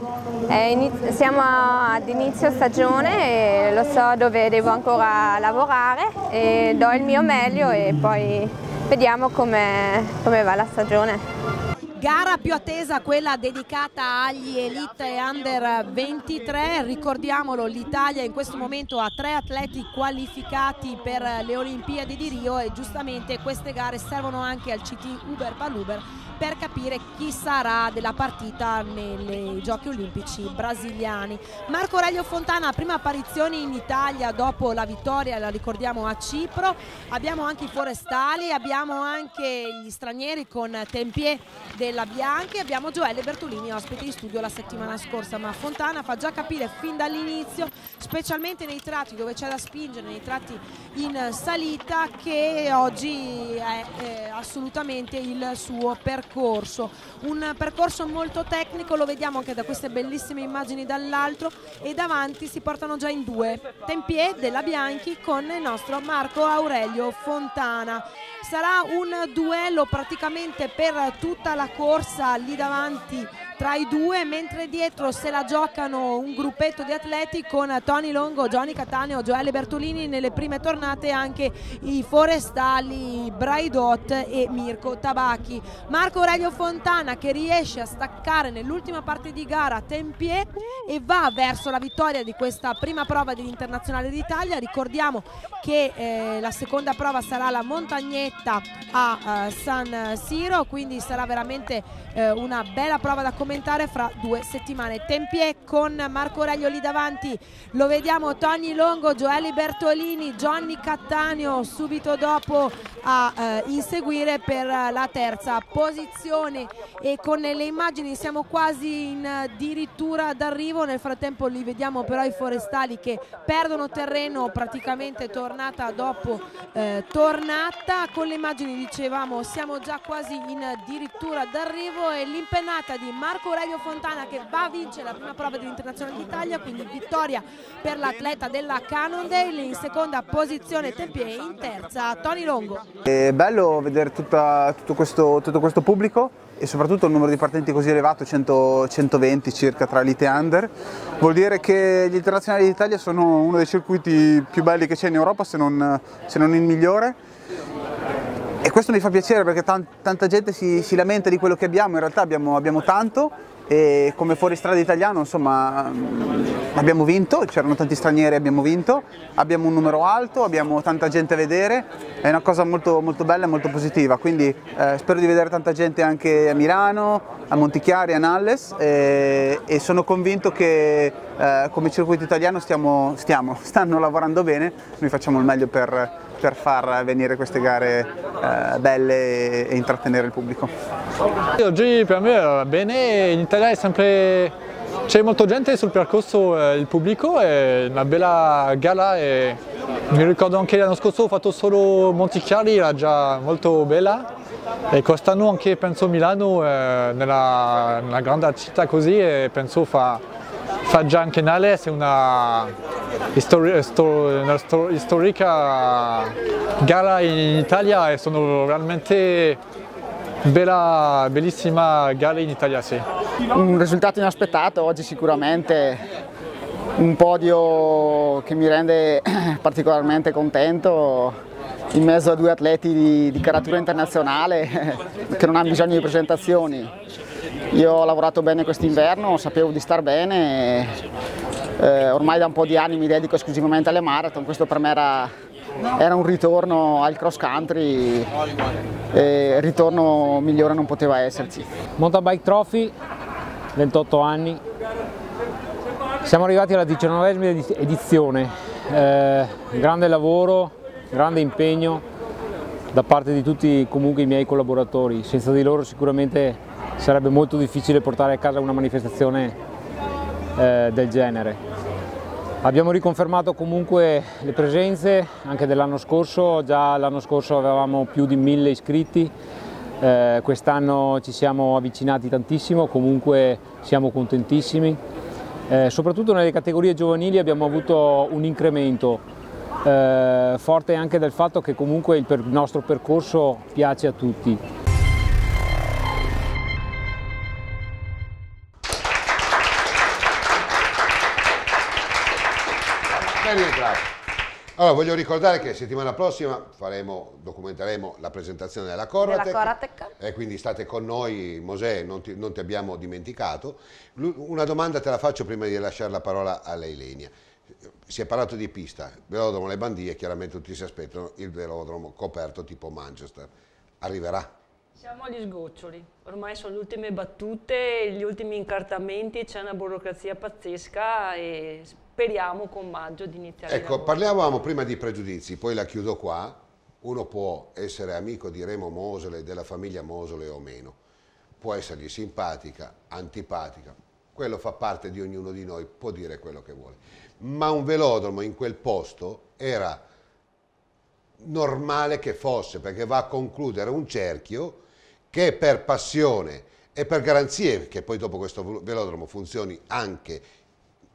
siamo ad inizio stagione, e lo so dove devo ancora lavorare, e do il mio meglio e poi vediamo come, come va la stagione. Gara più attesa, quella dedicata agli Elite Under 23, ricordiamolo l'Italia in questo momento ha tre atleti qualificati per le Olimpiadi di Rio e giustamente queste gare servono anche al CT Uber Paluber per capire chi sarà della partita nei giochi olimpici brasiliani. Marco Aurelio Fontana, prima apparizione in Italia dopo la vittoria, la ricordiamo a Cipro, abbiamo anche i forestali, abbiamo anche gli stranieri con Tempier del Gabriella Bianchi abbiamo Gioelle Bertolini ospite in studio la settimana scorsa, ma Fontana fa già capire fin dall'inizio, specialmente nei tratti dove c'è da spingere, nei tratti in salita, che oggi è eh, assolutamente il suo percorso. Un percorso molto tecnico, lo vediamo anche da queste bellissime immagini dall'alto e davanti si portano già in due, Tempier della Bianchi con il nostro Marco Aurelio Fontana. Sarà un duello praticamente per tutta la corsa lì davanti tra i due, mentre dietro se la giocano un gruppetto di atleti con Tony Longo, Johnny Cataneo, Gioele Bertolini, nelle prime tornate anche i forestali Braidot e Mirko Tabacchi. Marco Aurelio Fontana che riesce a staccare nell'ultima parte di gara Tempier e va verso la vittoria di questa prima prova dell'Internazionale d'Italia. Ricordiamo che eh, la seconda prova sarà la Montagnetta a eh, San Siro, quindi sarà veramente eh, una bella prova da commentare commentare fra due settimane. Tempiè con Marco Aurelio lì davanti, lo vediamo Tony Longo, Gioeli Bertolini, Johnny Cattaneo subito dopo a eh, inseguire per la terza posizione e con le immagini siamo quasi in, addirittura d'arrivo, nel frattempo li vediamo però i forestali che perdono terreno praticamente tornata dopo eh, tornata, con le immagini dicevamo siamo già quasi in addirittura d'arrivo e l'impennata di Marco Marco Aurelio Fontana che va a vincere la prima prova dell'Internazionale d'Italia, quindi vittoria per l'atleta della Cannondale, in seconda posizione e in terza Tony Longo. È bello vedere tutta, tutto, questo, tutto, questo, pubblico e soprattutto il numero di partenti così elevato, 100, 120 circa tra l'Ite Under, vuol dire che gli Internazionali d'Italia sono uno dei circuiti più belli che c'è in Europa, se non, se non il migliore e questo mi fa piacere perché tan tanta gente si, si, lamenta di quello che abbiamo, in realtà abbiamo, abbiamo tanto e come fuoristrada italiano insomma mm, abbiamo vinto, c'erano tanti stranieri e abbiamo vinto, abbiamo un numero alto, abbiamo tanta gente a vedere, è una cosa molto, molto bella e molto positiva, quindi eh, spero di vedere tanta gente anche a Milano, a Montichiari, a Nalles e, e sono convinto che eh, come circuito italiano stiamo, stiamo, stanno lavorando bene, noi facciamo il meglio per per far venire queste gare eh, belle e intrattenere il pubblico. Oggi per me va bene, in Italia è sempre c'è molta gente sul percorso, eh, il pubblico è una bella gara e mi ricordo anche l'anno scorso ho fatto solo Montichiari, era già molto bella e quest'anno anche penso Milano, eh, nella, nella grande città così, penso fa Fajan Canales è una, Histori- storica gara in Italia e sono veramente bella, bellissima gara in Italia, sì. Un risultato inaspettato oggi sicuramente, un podio che mi rende particolarmente contento in mezzo a due atleti di, di caratura internazionale che non hanno bisogno di presentazioni. Io ho lavorato bene quest'inverno, sapevo di star bene, e, eh, ormai da un po' di anni mi dedico esclusivamente alle marathon, questo per me era, era un ritorno al cross country e il ritorno migliore non poteva esserci. Mountain Bike Trophy, 28 anni, siamo arrivati alla diciannovesima edizione, eh, grande lavoro, grande impegno da parte di tutti comunque i miei collaboratori, senza di loro sicuramente sarebbe molto difficile portare a casa una manifestazione eh, del genere. Abbiamo riconfermato comunque le presenze anche dell'anno scorso, già l'anno scorso avevamo più di mille iscritti, eh, quest'anno ci siamo avvicinati tantissimo, comunque siamo contentissimi. Eh, soprattutto nelle categorie giovanili abbiamo avuto un incremento, eh, forte anche dal fatto che comunque il, per, il nostro percorso piace a tutti. Allora, voglio ricordare che settimana prossima faremo, documenteremo la presentazione della Coratec. Della Coratec. E quindi state con noi, Mosè, non ti, non ti abbiamo dimenticato. Una domanda te la faccio prima di lasciare la parola a Leilenia si è parlato di pista, velodromo Le Bandie, chiaramente tutti si aspettano il velodromo coperto tipo Manchester. Arriverà? Siamo agli sgoccioli, ormai sono le ultime battute, gli ultimi incartamenti, c'è una burocrazia pazzesca e speriamo con maggio di iniziare Ecco, parlavamo prima di pregiudizi, poi la chiudo qua. Uno può essere amico di Remo Mosole, della famiglia Mosole o meno. Può essergli simpatica, antipatica. Quello fa parte di ognuno di noi, può dire quello che vuole. Ma un velodromo in quel posto era normale che fosse, perché va a concludere un cerchio che per passione e per garanzie, che poi dopo questo velodromo funzioni anche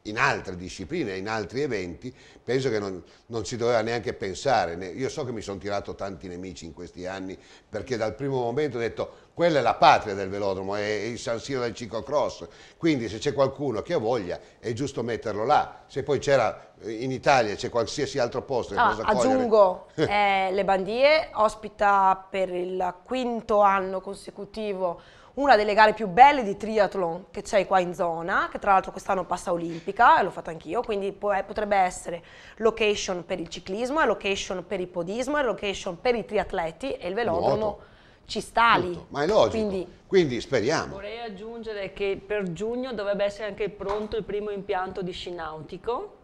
in altre discipline, in altri eventi, penso che non, non si doveva neanche pensare. Io so che mi sono tirato tanti nemici in questi anni perché dal primo momento ho detto quella è la patria del velodromo, è il San Siro del ciclocross, quindi se c'è qualcuno che ha voglia è giusto metterlo là, se poi c'era eh, in Italia, c'è qualsiasi altro posto che ah, cosa aggiungo, eh, le bandie ospita per il quinto anno consecutivo una delle gare più belle di triathlon che c'è qua in zona, che tra l'altro quest'anno passa olimpica, e l'ho fatta anch'io, quindi eh, potrebbe essere location per il ciclismo, è location per il podismo, è location per i triatleti e il velodromo Nuoto. ci sta lì. Ma è logico, quindi, quindi, speriamo. Vorrei aggiungere che per giugno dovrebbe essere anche pronto il primo impianto di sci nautico.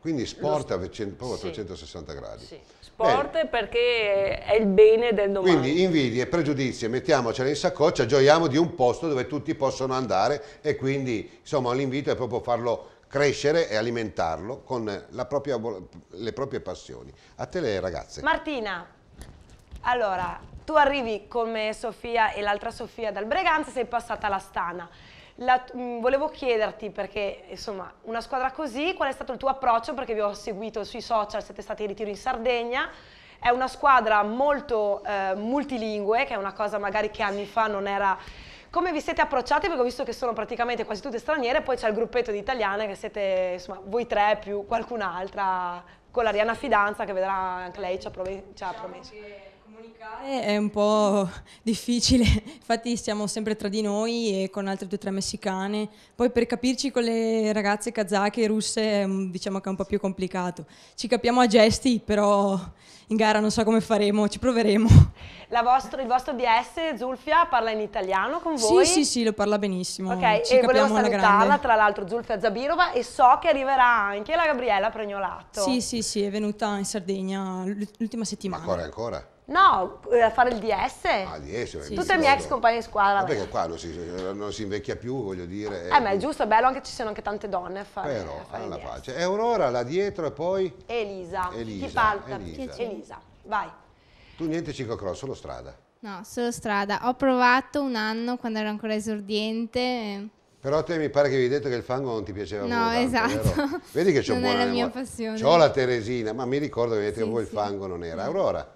Quindi sport a 360 sì. gradi. Sì sport Bene. perché è il bene del domani. Quindi invidie, pregiudizie, mettiamocela in saccoccia, gioiamo di un posto dove tutti possono andare e quindi insomma l'invito è proprio farlo crescere e alimentarlo con propria, le proprie passioni. A te le ragazze. Martina, allora tu arrivi come Sofia e l'altra Sofia dal Breganza, sei passata alla Stana. La, mh, mm, volevo chiederti perché insomma una squadra così, qual è stato il tuo approccio? Perché vi ho seguito sui social, siete stati in ritiro in Sardegna. È una squadra molto eh, multilingue, che è una cosa magari che anni fa non era come vi siete approcciati? Perché ho visto che sono praticamente quasi tutte straniere, poi c'è il gruppetto di italiane che siete, insomma, voi tre più qualcun'altra, con l'Ariana Fidanza che vedrà anche lei, ci ha, diciamo promesso. È un po' difficile, infatti siamo sempre tra di noi e con altre due o tre messicane. Poi per capirci con le ragazze kazake e russe mm, diciamo che è un po' più complicato. Ci capiamo a gesti, però in gara non so come faremo, ci proveremo. Vostro, il vostro DS, Zulfia, parla in italiano con voi? Sì, sì, sì, lo parla benissimo. Ok, ci e volevo salutarla, tra l'altro Zulfia Zabirova, e so che arriverà anche la Gabriella Pregnolato. Sì, sì, sì, è venuta in Sardegna l'ultima settimana. Ancora, ancora? No, eh, a fare il DS. Ah, DS, sì. Tutte le mie ex compagne di squadra. Ma perché qua non si, non si, invecchia più, voglio dire. Eh, ma eh. è giusto, è bello anche ci siano anche tante donne a fare. Però, a fare alla faccia. E Aurora là dietro e poi. Elisa. Elisa. Chi parla? Elisa. Elisa. Vai. Tu niente ciclocross, solo strada. No, solo strada. Ho provato un anno quando ero ancora esordiente. Però te mi pare che vi hai detto che il fango non ti piaceva no, molto. esatto. Tanto, Vedi che c'è un buona Non è la mia passione. C'ho la Teresina, ma mi ricordo che avete sì, voi sì. il fango non era. Aurora.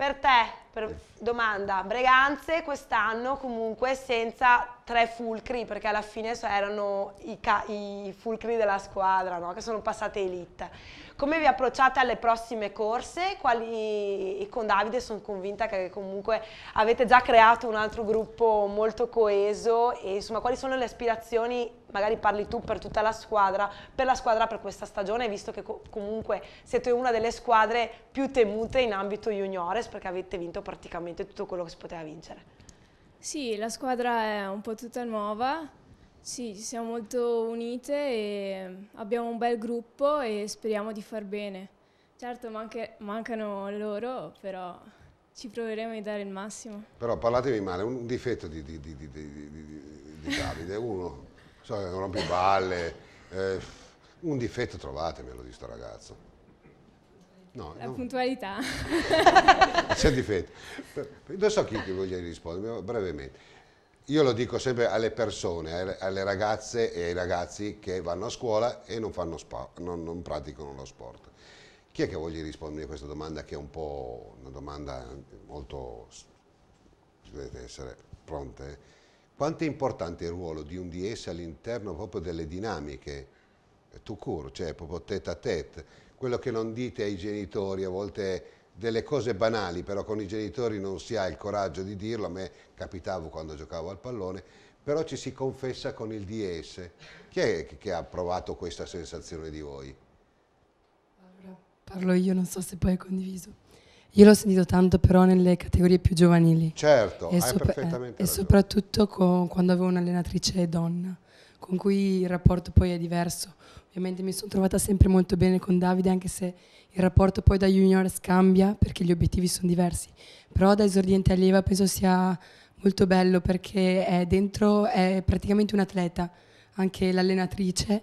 Per te, per domanda, Breganze quest'anno comunque senza tre fulcri, perché alla fine erano i, i fulcri della squadra, no? che sono passate elite. Come vi approcciate alle prossime corse? Quali, con Davide sono convinta che comunque avete già creato un altro gruppo molto coeso e insomma quali sono le aspirazioni magari parli tu per tutta la squadra, per la squadra per questa stagione, visto che co comunque siete una delle squadre più temute in ambito juniores perché avete vinto praticamente tutto quello che si poteva vincere. Sì, la squadra è un po' tutta nuova, sì, ci siamo molto unite e abbiamo un bel gruppo e speriamo di far bene. Certo mancano loro, però ci proveremo a dare il massimo. Però parlatevi male, un difetto di, di, di, di Davide, uno so, non rompi balle. Eh, un difetto trovatemelo di sto ragazzo. No, la no. puntualità. C'è un difetto. Non so chi, chi voglia rispondere, brevemente. Io lo dico sempre alle persone, alle ragazze e ai ragazzi che vanno a scuola e non, fanno non, non praticano lo sport. Chi è che voglia rispondere a questa domanda che è un po' una domanda molto... dovete essere pronte? Quanto è importante il ruolo di un DS all'interno proprio delle dinamiche, tu cur, cioè proprio tête a tête, quello che non dite ai genitori, a volte delle cose banali, però con i genitori non si ha il coraggio di dirlo, a me capitavo quando giocavo al pallone, però ci si confessa con il DS. Chi è che ha provato questa sensazione di voi? Allora, parlo io, non so se poi è condiviso. Io l'ho sentito tanto però nelle categorie più giovanili. Certo, e, sopra eh, e soprattutto con, quando avevo un'allenatrice donna, con cui il rapporto poi è diverso. Ovviamente mi sono trovata sempre molto bene con Davide, anche se il rapporto poi da junior scambia perché gli obiettivi sono diversi. Però da esordiente allieva penso sia molto bello perché è dentro, è praticamente un atleta, anche l'allenatrice.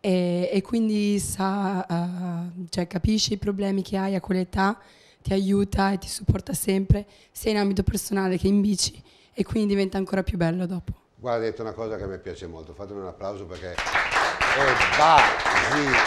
E, e, quindi sa, uh, cioè, capisce i problemi che hai a quell'età ti aiuta e ti supporta sempre, sia in ambito personale che in bici e quindi diventa ancora più bello dopo. Guarda, hai detto una cosa che a me piace molto, fatemi un applauso perché è basila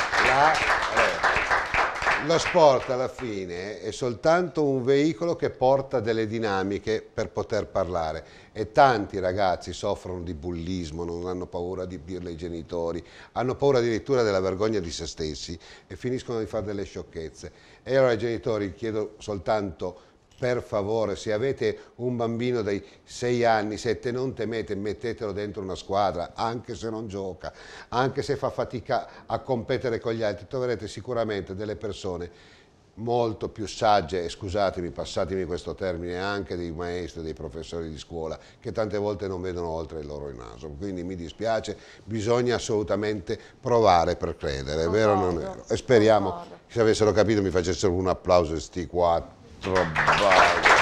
lo sport alla fine è soltanto un veicolo che porta delle dinamiche per poter parlare e tanti ragazzi soffrono di bullismo, non hanno paura di dirlo ai genitori, hanno paura addirittura della vergogna di se stessi e finiscono di fare delle sciocchezze. E allora ai genitori chiedo soltanto per favore, se avete un bambino dai 6 anni, 7, non temete, mettetelo dentro una squadra, anche se non gioca, anche se fa fatica a competere con gli altri, troverete sicuramente delle persone molto più sagge, e scusatemi, passatemi questo termine, anche dei maestri, dei professori di scuola, che tante volte non vedono oltre il loro naso. Quindi mi dispiace, bisogna assolutamente provare per credere, è vero o non è vero? E speriamo se avessero capito mi facessero un applauso sti quattro trabalho.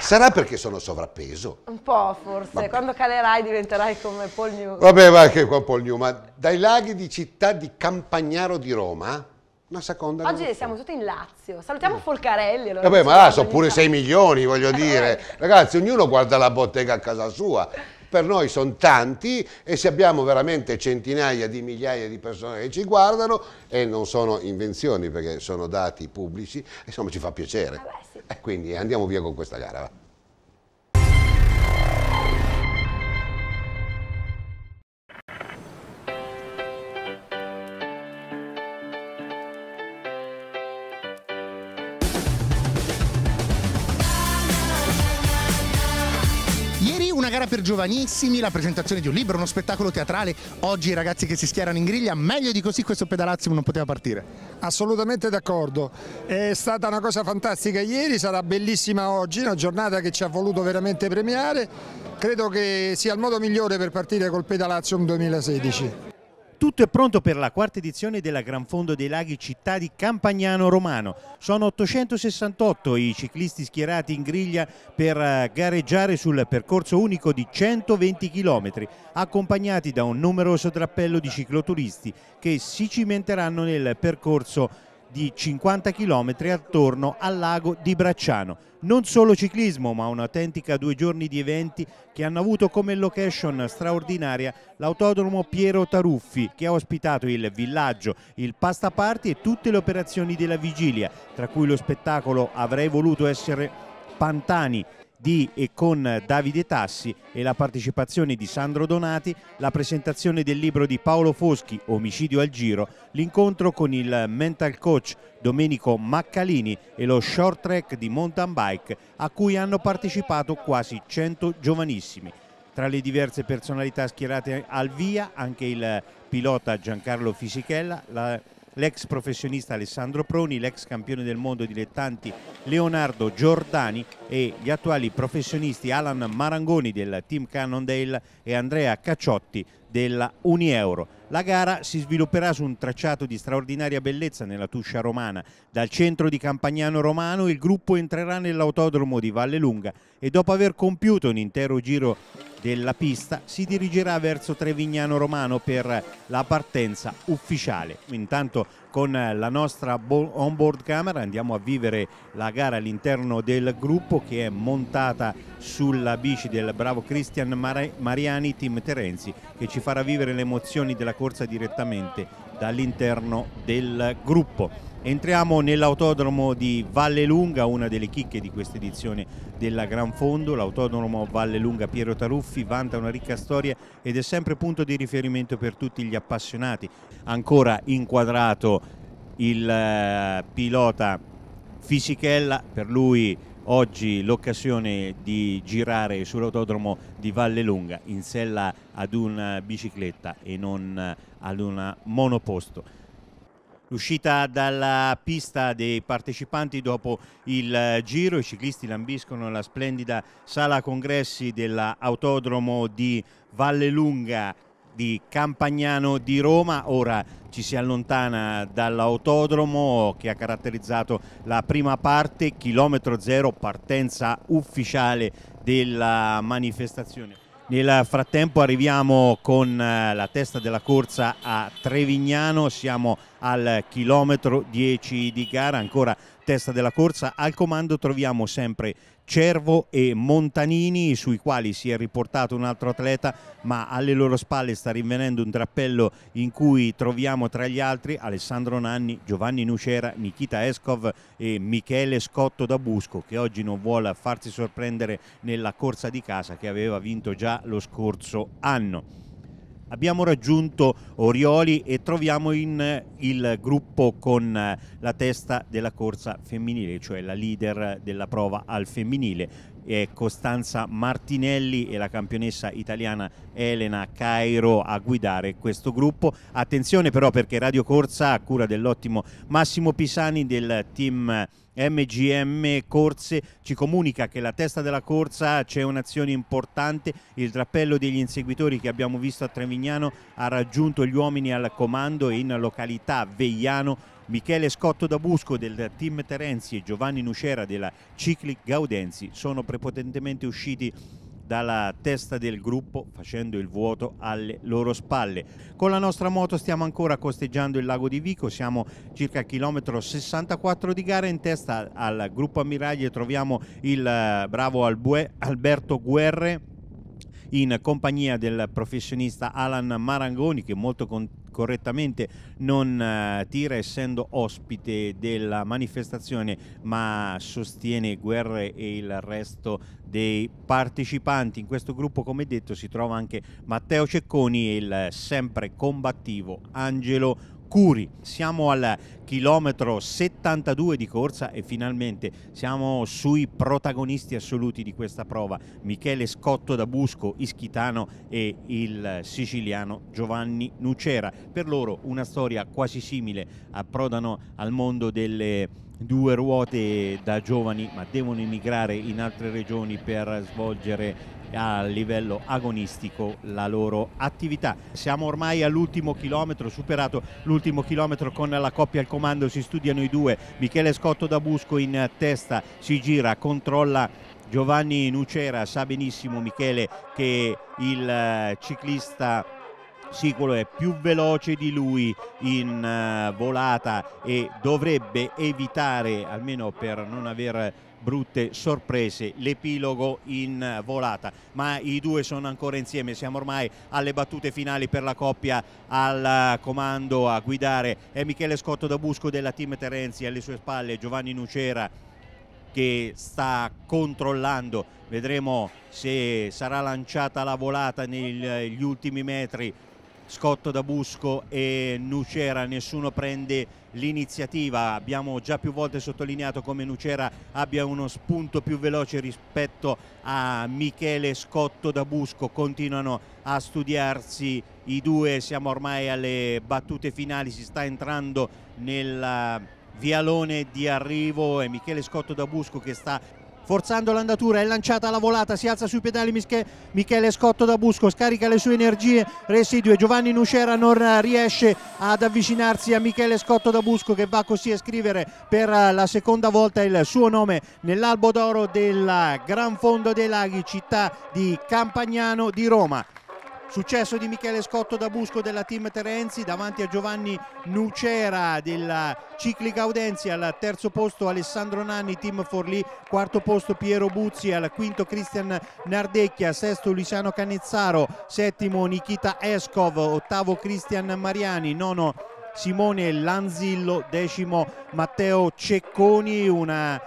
Sarà perché sono sovrappeso? Un po' forse, Vabbè. quando calerai diventerai come Paul Newman. Vabbè, vai anche qua Paul Newman. Dai laghi di città di Campagnaro di Roma, una seconda. Oggi siamo tutti in Lazio, salutiamo mm. Folcarelli. Allora Vabbè, ma là sono pure 6 milioni, voglio eh, dire. Ragazzi, ognuno guarda la bottega a casa sua per noi sono tanti e se abbiamo veramente centinaia di migliaia di persone che ci guardano e non sono invenzioni perché sono dati pubblici, insomma ci fa piacere. Ah beh, sì. E eh, quindi andiamo via con questa gara. Va. gara per giovanissimi, la presentazione di un libro, uno spettacolo teatrale. Oggi i ragazzi che si schierano in griglia, meglio di così questo pedalazio non poteva partire. Assolutamente d'accordo, è stata una cosa fantastica ieri, sarà bellissima oggi, una giornata che ci ha voluto veramente premiare. Credo che sia il modo migliore per partire col pedalazio 2016. Tutto è pronto per la quarta edizione della Gran Fondo dei Laghi Città di Campagnano Romano. Sono 868 i ciclisti schierati in griglia per eh, gareggiare sul percorso unico di 120 km, accompagnati da un numeroso drappello di cicloturisti che si cimenteranno nel percorso di 50 km attorno al lago di Bracciano. Non solo ciclismo, ma un'autentica due giorni di eventi che hanno avuto come location straordinaria l'autodromo Piero Taruffi, che ha ospitato il villaggio, il pasta e tutte le operazioni della vigilia, tra cui lo spettacolo Avrei voluto essere Pantani, di e con Davide Tassi e la partecipazione di Sandro Donati, la presentazione del libro di Paolo Foschi, Omicidio al Giro, l'incontro con il mental coach Domenico Maccalini e lo short track di mountain bike a cui hanno partecipato quasi 100 giovanissimi. Tra le diverse personalità schierate al via anche il pilota Giancarlo Fisichella, la l'ex professionista Alessandro Proni, l'ex campione del mondo dilettanti Leonardo Giordani e gli attuali professionisti Alan Marangoni del Team Cannondale e Andrea Cacciotti della Unieuro. La gara si svilupperà su un tracciato di straordinaria bellezza nella Tuscia romana. Dal centro di Campagnano Romano il gruppo entrerà nell'autodromo di Vallelunga e dopo aver compiuto un intero giro della pista si dirigerà verso Trevignano Romano per la partenza ufficiale. Intanto con la nostra onboard camera andiamo a vivere la gara all'interno del gruppo che è montata sulla bici del bravo Cristian Mariani Team Terenzi che ci farà vivere le emozioni della corsa direttamente dall'interno del gruppo. Entriamo nell'autodromo di Vallelunga, una delle chicche di questa edizione della Gran Fondo. L'autodromo Vallelunga Piero Taruffi vanta una ricca storia ed è sempre punto di riferimento per tutti gli appassionati. Ancora inquadrato il eh, pilota Fisichella, per lui oggi l'occasione di girare sull'autodromo di Vallelunga in sella ad una bicicletta e non eh, ad una monoposto. L'uscita dalla pista dei partecipanti dopo il eh, giro, i ciclisti lambiscono la splendida sala congressi dell'autodromo di Vallelunga di Campagnano di Roma, ora ci si allontana dall'autodromo che ha caratterizzato la prima parte, chilometro zero, partenza ufficiale della manifestazione. Nel frattempo arriviamo con eh, la testa della corsa a Trevignano, siamo al chilometro 10 di gara, ancora testa della corsa. Al comando troviamo sempre Cervo e Montanini, sui quali si è riportato un altro atleta, ma alle loro spalle sta rinvenendo un drappello in cui troviamo tra gli altri Alessandro Nanni, Giovanni Nucera, Nikita Escov e Michele Scotto da Busco, che oggi non vuole farsi sorprendere nella corsa di casa che aveva vinto già lo scorso anno abbiamo raggiunto Orioli e troviamo in eh, il gruppo con eh, la testa della corsa femminile, cioè la leader della prova al femminile. È Costanza Martinelli e la campionessa italiana Elena Cairo a guidare questo gruppo. Attenzione però perché Radio Corsa a cura dell'ottimo Massimo Pisani del team MGM Corse ci comunica che la testa della corsa c'è un'azione importante, il drappello degli inseguitori che abbiamo visto a Trevignano ha raggiunto gli uomini al comando in località Vegliano Michele Scotto da Busco del team Terenzi e Giovanni Nucera della Ciclic Gaudenzi sono prepotentemente usciti dalla testa del gruppo facendo il vuoto alle loro spalle. Con la nostra moto stiamo ancora costeggiando il lago di Vico, siamo circa chilometro 64 di gara in testa al gruppo ammiraglie troviamo il eh, bravo Albue, Alberto Guerre in compagnia del professionista Alan Marangoni che è molto contento correttamente non eh, tira essendo ospite della manifestazione ma sostiene Guerre e il resto dei partecipanti in questo gruppo come detto si trova anche Matteo Cecconi e il sempre combattivo Angelo Curi. Siamo al chilometro 72 di corsa e finalmente siamo sui protagonisti assoluti di questa prova, Michele Scotto da Busco, Ischitano e il siciliano Giovanni Nucera. Per loro una storia quasi simile, approdano al mondo delle due ruote da giovani ma devono emigrare in altre regioni per svolgere a livello agonistico la loro attività. Siamo ormai all'ultimo chilometro, superato l'ultimo chilometro con la coppia al comando, si studiano i due, Michele Scotto da Busco in testa, si gira, controlla Giovanni Nucera, sa benissimo Michele che il eh, ciclista Sicolo è più veloce di lui in eh, volata e dovrebbe evitare, almeno per non aver brutte sorprese, l'epilogo in volata, ma i due sono ancora insieme, siamo ormai alle battute finali per la coppia al comando a guidare è Michele Scotto da Busco della Team Terenzi, alle sue spalle Giovanni Nucera che sta controllando, vedremo se sarà lanciata la volata negli ultimi metri Scotto da Busco e Nucera, nessuno prende l'iniziativa, abbiamo già più volte sottolineato come Nucera abbia uno spunto più veloce rispetto a Michele Scotto da Busco, continuano a studiarsi i due, siamo ormai alle battute finali, si sta entrando nel eh, vialone di arrivo e Michele Scotto da Busco che sta forzando l'andatura, è lanciata la volata, si alza sui pedali Mische, Michele Scotto da Busco, scarica le sue energie residue, Giovanni Nucera non eh, riesce ad avvicinarsi a Michele Scotto da Busco che va così a scrivere per eh, la seconda volta il suo nome nell'albo d'oro del Gran Fondo dei Laghi, città di Campagnano di Roma. Successo di Michele Scotto da Busco della team Terenzi davanti a Giovanni Nucera della Cicli Gaudenzi al terzo posto Alessandro Nanni team Forlì, quarto posto Piero Buzzi, al quinto Cristian Nardecchia, sesto Luciano Canezzaro, settimo Nikita Escov, ottavo Cristian Mariani, nono Simone Lanzillo, decimo Matteo Cecconi, una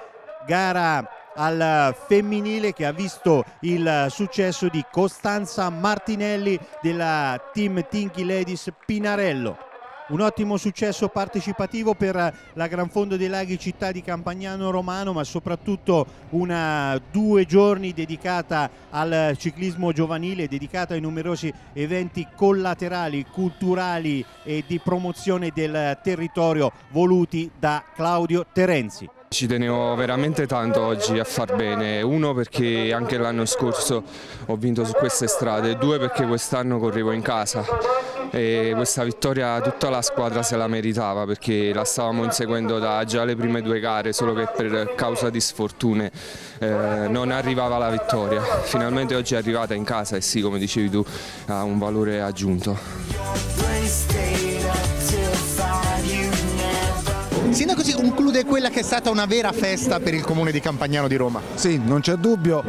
gara al femminile che ha visto il successo di Costanza Martinelli della team Tinky Ladies Pinarello un ottimo successo partecipativo per la Gran Fondo dei Laghi città di Campagnano Romano ma soprattutto una due giorni dedicata al ciclismo giovanile dedicata ai numerosi eventi collaterali, culturali e di promozione del territorio voluti da Claudio Terenzi. Ci tenevo veramente tanto oggi a far bene, uno perché anche l'anno scorso ho vinto su queste strade, due perché quest'anno correvo in casa e questa vittoria tutta la squadra se la meritava perché la stavamo inseguendo da già le prime due gare, solo che per causa di sfortune eh, non arrivava la vittoria. Finalmente oggi è arrivata in casa e sì, come dicevi tu, ha un valore aggiunto. Sindaco, si conclude quella che è stata una vera festa per il comune di Campagnano di Roma. Sì, non c'è dubbio.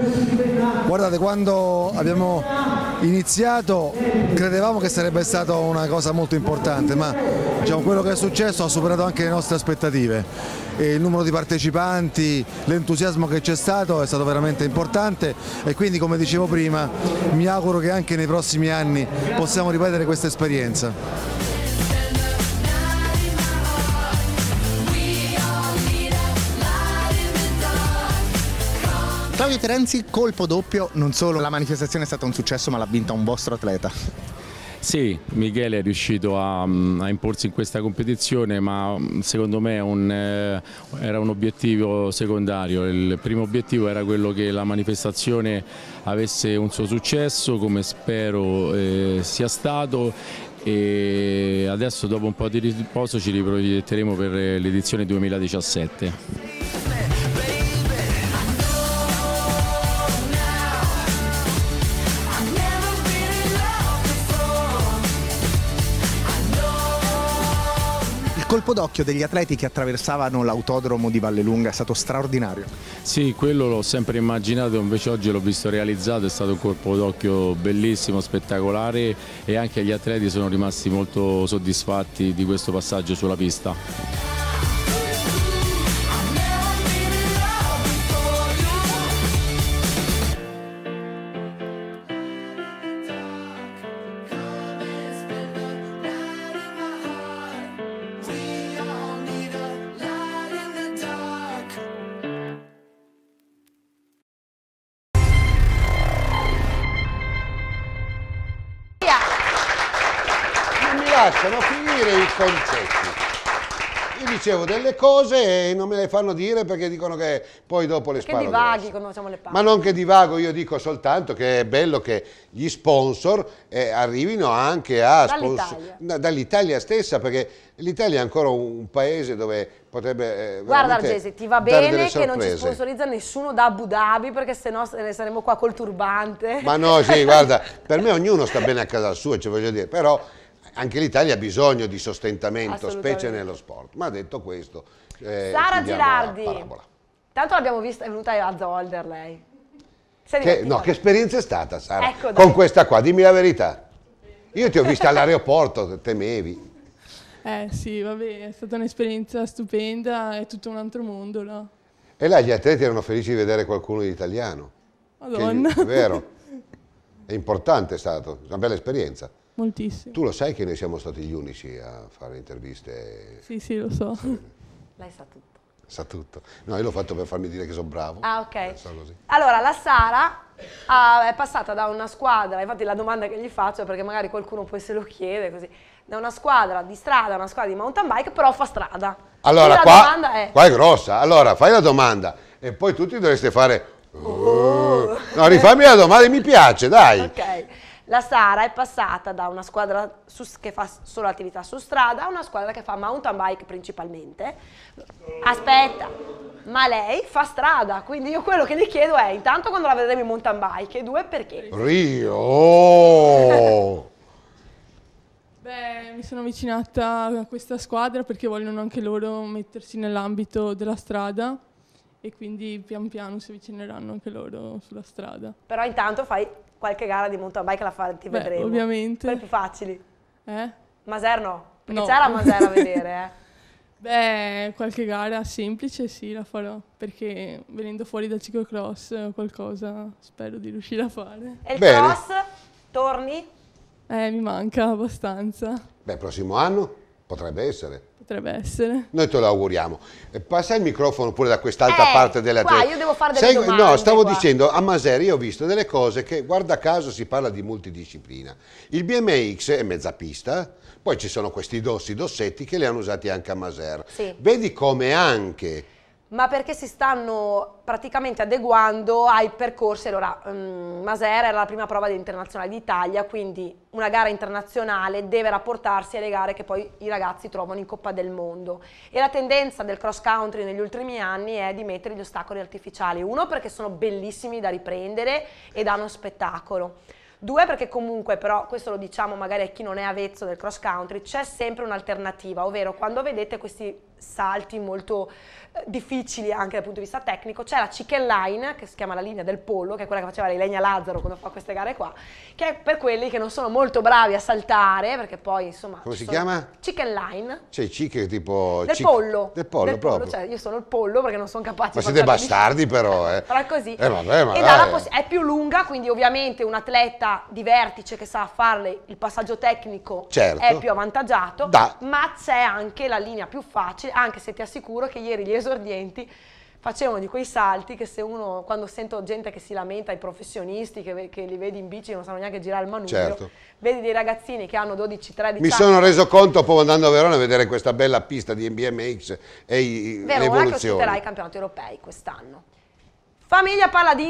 Guardate, quando abbiamo iniziato credevamo che sarebbe stata una cosa molto importante, ma diciamo, quello che è successo ha superato anche le nostre aspettative. E il numero di partecipanti, l'entusiasmo che c'è stato è stato veramente importante e quindi come dicevo prima mi auguro che anche nei prossimi anni possiamo ripetere questa esperienza. Claudio Terenzi, colpo doppio, non solo la manifestazione è stata un successo ma l'ha vinta un vostro atleta. Sì, Michele è riuscito a, mm, a, imporsi in questa competizione, ma mm, secondo me un, eh, era un obiettivo secondario. Il primo obiettivo era quello che la manifestazione avesse un suo successo, come spero eh, sia stato, e adesso dopo un po' di riposo ci riproietteremo per eh, l'edizione 2017. colpo d'occhio degli atleti che attraversavano l'autodromo di Vallelunga è stato straordinario. Sì, quello l'ho sempre immaginato, invece oggi l'ho visto realizzato, è stato un colpo d'occhio bellissimo, spettacolare e anche gli atleti sono rimasti molto soddisfatti di questo passaggio sulla pista. dicevo delle cose e non me le fanno dire perché dicono che poi dopo le sparo. Che divaghi quando facciamo le parti. Ma non che divago, io dico soltanto che è bello che gli sponsor eh, arrivino anche a dall'Italia stessa perché l'Italia è ancora un paese dove potrebbe eh, Guarda Argese, ti va bene che non ci sponsorizza nessuno da Abu Dhabi perché sennò ne saremo qua col turbante. Ma no, sì, guarda, per me ognuno sta bene a casa sua, ci voglio dire, però anche l'Italia ha bisogno di sostentamento, specie nello sport. Ma detto questo, eh, Sara Girardi, tanto l'abbiamo vista, è venuta a Zolder lei. Che, no, che esperienza è stata Sara? Ecco, con questa qua, dimmi la verità. Io ti ho vista all'aeroporto, temevi. Eh sì, vabbè, è stata un'esperienza stupenda, è tutto un altro mondo là. E là gli atleti erano felici di vedere qualcuno di italiano. Madonna. Che, è vero. È importante è stata, una bella esperienza moltissimo. Tu lo sai che noi siamo stati gli unici a fare interviste? Sì, sì, lo so. Lei sa tutto. Sa tutto. No, io l'ho fatto per farmi dire che sono bravo. Ah, ok. Eh, allora, la Sara ah, è passata da una squadra, infatti la domanda che gli faccio è perché magari qualcuno poi se lo chiede così, da una squadra di strada a una squadra di mountain bike, però fa strada. Allora, qua è... qua, è... grossa. Allora, fai la domanda e poi tutti dovreste fare... Uh. No, rifammi la domanda, mi piace, dai. Ok. La Sara è passata da una squadra su, che fa solo attività su strada a una squadra che fa mountain bike principalmente. Aspetta, ma lei fa strada, quindi io quello che gli chiedo è intanto quando la vedremo in mountain bike e due perché? Rio! Beh, mi sono avvicinata a questa squadra perché vogliono anche loro mettersi nell'ambito della strada e quindi pian piano si avvicineranno anche loro sulla strada. Però intanto fai qualche gara di mountain bike la faremo, ti Ovviamente. Per più facili. Eh? Maser no, perché no. c'era Maser a vedere, eh. Beh, qualche gara semplice sì la farò, perché venendo fuori dal ciclocross eh, qualcosa spero di riuscire a fare. E il Bene. cross? Torni? Eh, mi manca abbastanza. Beh, prossimo anno? Potrebbe essere. Potrebbe essere. Noi te lo auguriamo. Eh, Passa il microfono pure da quest'altra eh, parte della qua, io devo fare delle Sei, domande, No, stavo qua. dicendo, a Maseri ho visto delle cose che, guarda caso, si parla di multidisciplina. Il BMX è mezza pista, poi ci sono questi dossi, dossetti che li hanno usati anche a Maser. Sì. Vedi come anche ma perché si stanno praticamente adeguando ai percorsi. Allora, um, Masera era la prima prova di internazionale d'Italia, quindi una gara internazionale deve rapportarsi alle gare che poi i ragazzi trovano in Coppa del Mondo. E la tendenza del cross country negli ultimi anni è di mettere gli ostacoli artificiali. Uno, perché sono bellissimi da riprendere e danno spettacolo. Due, perché comunque, però, questo lo diciamo magari a chi non è avezzo del cross country, c'è sempre un'alternativa, ovvero quando vedete questi salti molto eh, difficili anche dal punto di vista tecnico. C'è la chicken line, che si chiama la linea del pollo, che è quella che faceva Legna Lazzaro quando fa queste gare qua, che è per quelli che non sono molto bravi a saltare, perché poi insomma... Come si chiama? Chicken line. Cioè chicken tipo... Del chic pollo. Del pollo del proprio. Pollo, cioè io sono il pollo perché non sono capace... Ma siete bastardi però, eh. Farà così. Eh vabbè, ma e dai, è più lunga, quindi ovviamente un atleta di vertice che sa farle il passaggio tecnico certo. è più avvantaggiato, da. ma c'è anche la linea più facile, anche se ti assicuro che ieri gli esordienti facevano di quei salti che se uno, quando sento gente che si lamenta, i professionisti che, che li vedi in bici non sanno neanche girare il manubrio, certo. vedi dei ragazzini che hanno 12-13 anni. Mi sono reso conto poi andando a Verona a vedere questa bella pista di NBMX e l'evoluzione. Verona che ospiterà i campionati europei quest'anno. Famiglia parla di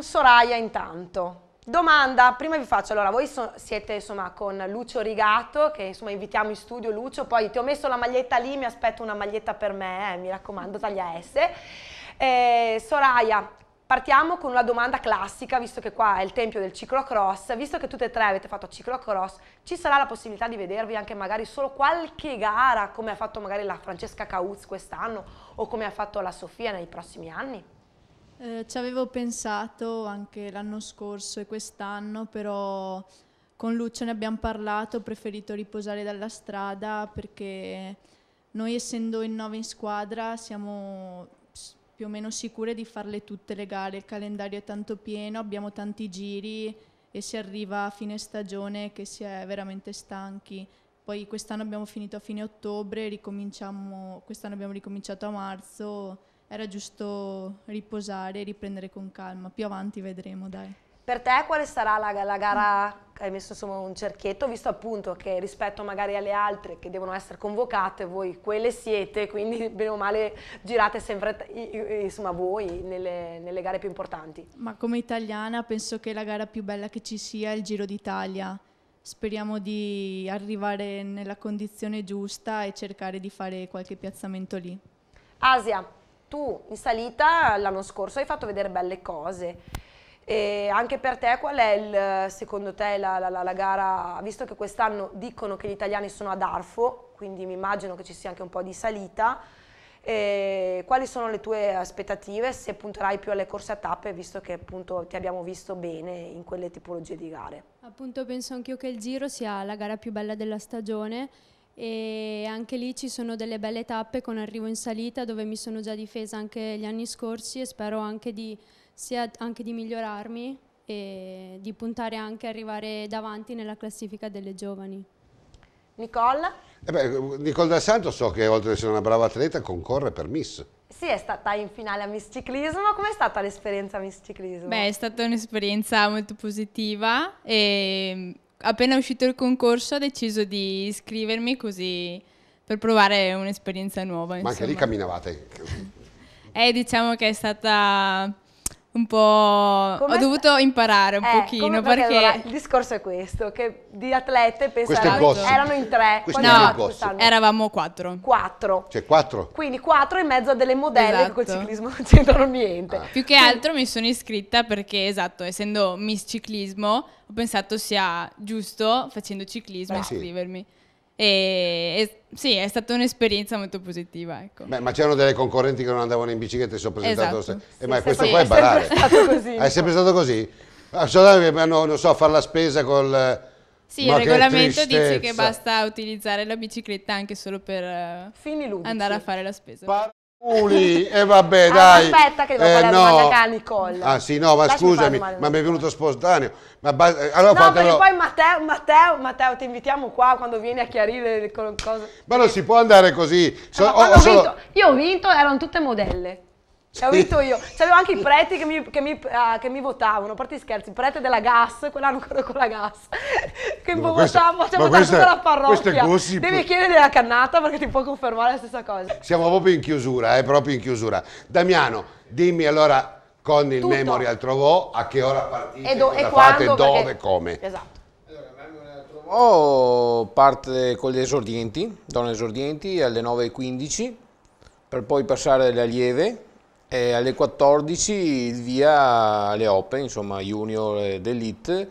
Soraya intanto. Domanda, prima vi faccio, allora voi so, siete insomma con Lucio Rigato, che insomma invitiamo in studio Lucio, poi ti ho messo la maglietta lì, mi aspetto una maglietta per me, eh, mi raccomando, taglia S. Eh, Soraya, partiamo con una domanda classica, visto che qua è il tempio del ciclocross, visto che tutte e tre avete fatto ciclocross, ci sarà la possibilità di vedervi anche magari solo qualche gara, come ha fatto magari la Francesca Cauz quest'anno o come ha fatto la Sofia nei prossimi anni? Eh, ci avevo pensato anche l'anno scorso e quest'anno, però con Lucio ne abbiamo parlato, ho preferito riposare dalla strada perché noi essendo in nove in squadra siamo più o meno sicure di farle tutte le gare, il calendario è tanto pieno, abbiamo tanti giri e si arriva a fine stagione che si è veramente stanchi. Poi quest'anno abbiamo finito a fine ottobre, quest'anno abbiamo ricominciato a marzo era giusto riposare e riprendere con calma. Più avanti vedremo, dai. Per te quale sarà la, la gara, hai messo insomma un cerchietto, visto appunto che rispetto magari alle altre che devono essere convocate, voi quelle siete, quindi bene o male girate sempre insomma voi nelle, nelle gare più importanti. Ma come italiana penso che la gara più bella che ci sia è il Giro d'Italia, speriamo di arrivare nella condizione giusta e cercare di fare qualche piazzamento lì. Asia, tu in salita l'anno scorso hai fatto vedere belle cose. E anche per te qual è il, secondo te la, la, la gara, visto che quest'anno dicono che gli italiani sono ad Arfo, quindi mi immagino che ci sia anche un po' di salita, e quali sono le tue aspettative se punterai più alle corse a tappe visto che appunto ti abbiamo visto bene in quelle tipologie di gare? Appunto penso anch'io che il Giro sia la gara più bella della stagione e anche lì ci sono delle belle tappe con arrivo in salita dove mi sono già difesa anche gli anni scorsi e spero anche di, anche di migliorarmi e di puntare anche a arrivare davanti nella classifica delle giovani. Nicole? Eh beh, Nicole Del Santo so che oltre ad essere una brava atleta concorre per Miss. Sì, è stata in finale a Miss Ciclismo. Com'è stata l'esperienza Miss Ciclismo? Beh, è stata un'esperienza molto positiva e ehm, appena uscito il concorso ho deciso di iscrivermi così per provare un'esperienza nuova. Insomma. Ma anche lì camminavate? eh, diciamo che è stata un po'... Come ho dovuto imparare un eh, pochino perché... Allora, il discorso è questo, che di atlete pensavo erano, erano in tre. no, eravamo quattro. Quattro. Cioè quattro? Quindi quattro in mezzo a delle modelle esatto. che col esatto. ciclismo non c'entrano niente. Ah. Più che altro mi sono iscritta perché, esatto, essendo Miss Ciclismo, ho pensato sia giusto facendo ciclismo Beh, iscrivermi. Sì. E, e, sì, è stata un'esperienza molto positiva. Ecco. Beh, ma c'erano delle concorrenti che non andavano in bicicletta e sono presentato. Esatto. Eh, sì, questo sì, qua è barare. È sempre stato così. È sempre stato così? Non, non so, fare la spesa col. Sì, ma il regolamento dice che basta utilizzare la bicicletta anche solo per eh, Fini andare a fare la spesa. Par Uli, e eh vabbè, ah, dai. aspetta, che devo eh, fare no. la domanda Nicole. Ah, sì, no, ma Lasciami scusami, ma mi è venuto spontaneo. Ma eh, allora, no, perché poi Matteo, Matteo, Matteo, ti invitiamo qua quando vieni a chiarire le cose. Ma non si può andare così. So, allora, eh, ho vinto, io ho vinto, erano tutte modelle. Ho vinto io. C'avevo anche i preti che mi, che, mi, uh, che mi votavano, parti scherzi, il prete della gas, quell'anno ancora con la gas, che mi votavo, facciamo tanto della parrocchia. Gossip... Devi chiedere la cannata perché ti può confermare la stessa cosa. Siamo proprio in chiusura, eh, proprio in chiusura. Damiano, dimmi allora con il Tutto. Memorial Trovò a che ora partite, e do, cosa e fate, dove, perché... come. Esatto. Oh, parte con gli esordienti, donne esordienti alle 9.15 per poi passare alle allieve e alle 14 il via alle Open, insomma Junior ed Elite.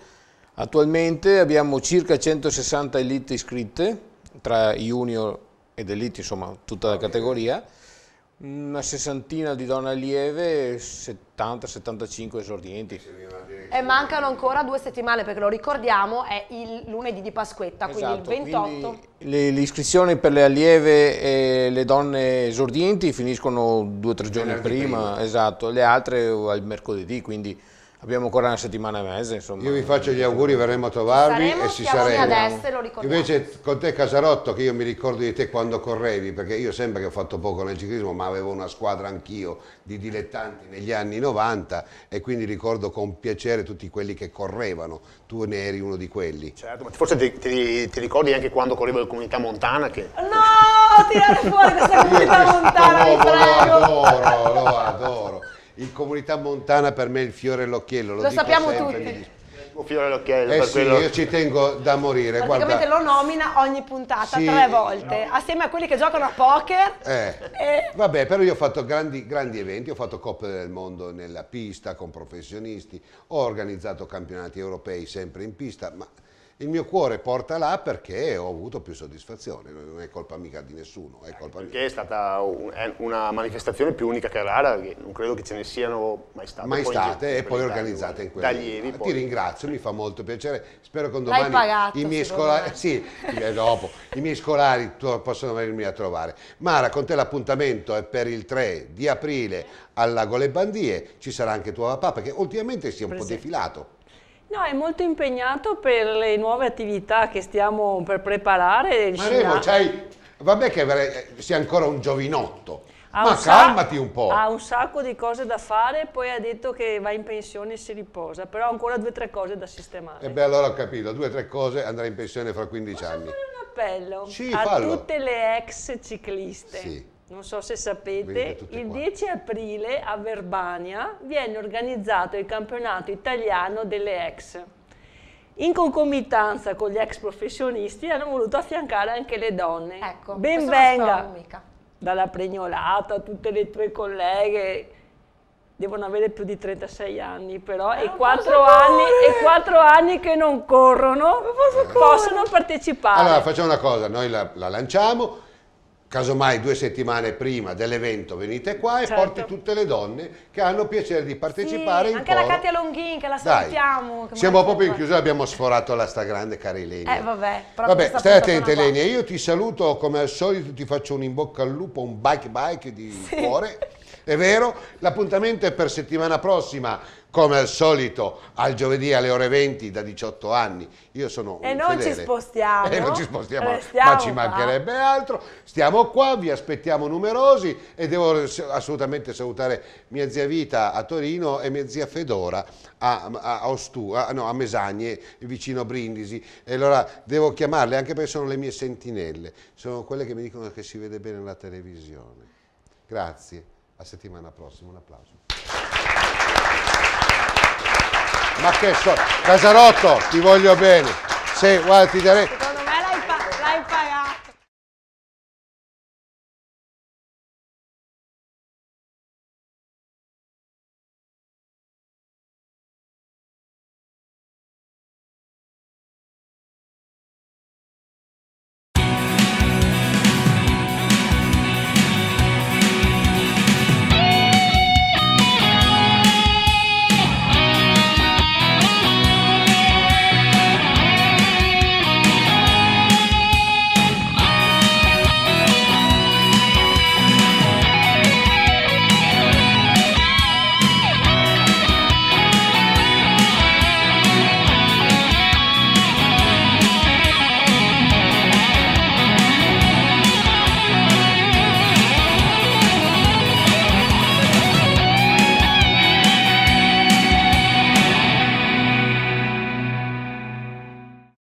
Attualmente abbiamo circa 160 Elite iscritte, tra Junior ed Elite, insomma tutta la categoria. Una sessantina di donne allieve, 70-75 esordienti. E mancano ancora due settimane perché lo ricordiamo è il lunedì di Pasquetta, esatto, quindi il 28. Quindi le, iscrizioni per le allieve e le donne esordienti finiscono due o tre giorni prima, prima, esatto, le altre al mercoledì, quindi Abbiamo ancora una settimana e mezza, insomma. Io vi faccio gli auguri, verremo a trovarvi saremo, e ci saremo. Adesso, lo ricordiamo. Invece con te Casarotto, che io mi ricordo di te quando correvi, perché io sembra che ho fatto poco nel ciclismo, ma avevo una squadra anch'io di dilettanti negli anni 90 e quindi ricordo con piacere tutti quelli che correvano. Tu ne eri uno di quelli. Certo, ma forse ti, ti, ti ricordi anche quando correvo in comunità montana che... No, tirare fuori questa comunità montana, vi prego! Lo adoro, lo adoro in comunità montana per me è il fiore all'occhiello. Lo, lo sappiamo sempre, tutti. Un fiore all'occhiello. Eh sì, quello... io ci tengo da morire. Praticamente guarda. lo nomina ogni puntata sì, tre volte, no. assieme a quelli che giocano a poker. Eh. E... Eh. Vabbè, però io ho fatto grandi, grandi eventi, ho fatto Coppe del Mondo nella pista con professionisti, ho organizzato campionati europei sempre in pista, ma il mio cuore porta là perché ho avuto più soddisfazione, non è colpa mica di nessuno, è eh, colpa perché mia. è stata un, è una manifestazione più unica che rara, non credo che ce ne siano mai state. Mai state e eh, poi organizzate in quella. Da ieri ah, Ti ringrazio, mi fa molto piacere, spero che domani pagato, i, miei scolari, sì, eh, dopo, i miei scolari possano venirmi a trovare. Mara, con te l'appuntamento è per il 3 di aprile alla Gole Bandie, ci sarà anche tuo papà perché ultimamente si è un Presente. po' defilato. No, è molto impegnato per le nuove attività che stiamo per preparare. Ma Remo, vabbè che sia ancora un giovinotto, ha ma un calmati un po'. Ha un sacco di cose da fare, poi ha detto che va in pensione e si riposa, però ha ancora due o tre cose da sistemare. E beh, allora ho capito, due o tre cose, andrà in pensione fra 15 Posso anni. Posso fare un appello sì, a fallo. tutte le ex cicliste. Sì non so se sapete, il 10 aprile a Verbania viene organizzato il campionato italiano delle ex. In concomitanza con gli ex professionisti hanno voluto affiancare anche le donne. Ecco, ben venga dalla pregnolata, tutte le tue colleghe devono avere più di 36 anni però e, 4 anni, e, 4 anni, che non corrono non possono partecipare. Allora facciamo una cosa, noi la, la lanciamo, casomai due settimane prima dell'evento venite qua e certo. porti tutte le donne che hanno piacere di partecipare sì, anche coro. la Katia Longhin che la salutiamo che siamo proprio in chiusura abbiamo sforato la stragrande cara Ilenia eh vabbè, vabbè stai attenta Ilenia io ti saluto come al solito ti faccio un in bocca al lupo un bike bike di sì. cuore è vero l'appuntamento è per settimana prossima come al solito al giovedì alle ore 20 da 18 anni. Io sono e non fedele. ci spostiamo. E non ci spostiamo, Restiamo eh, ma ci mancherebbe altro. Stiamo qua, vi aspettiamo numerosi e devo assolutamente salutare mia zia Vita a Torino e mia zia Fedora a, a, Ostu, a, no, a Mesagne, vicino a Brindisi. E allora devo chiamarle anche perché sono le mie sentinelle, sono quelle che mi dicono che si vede bene la televisione. Grazie, a settimana prossima, un applauso. Ma che so, Casarotto, ti voglio bene. se guarda, ti darei...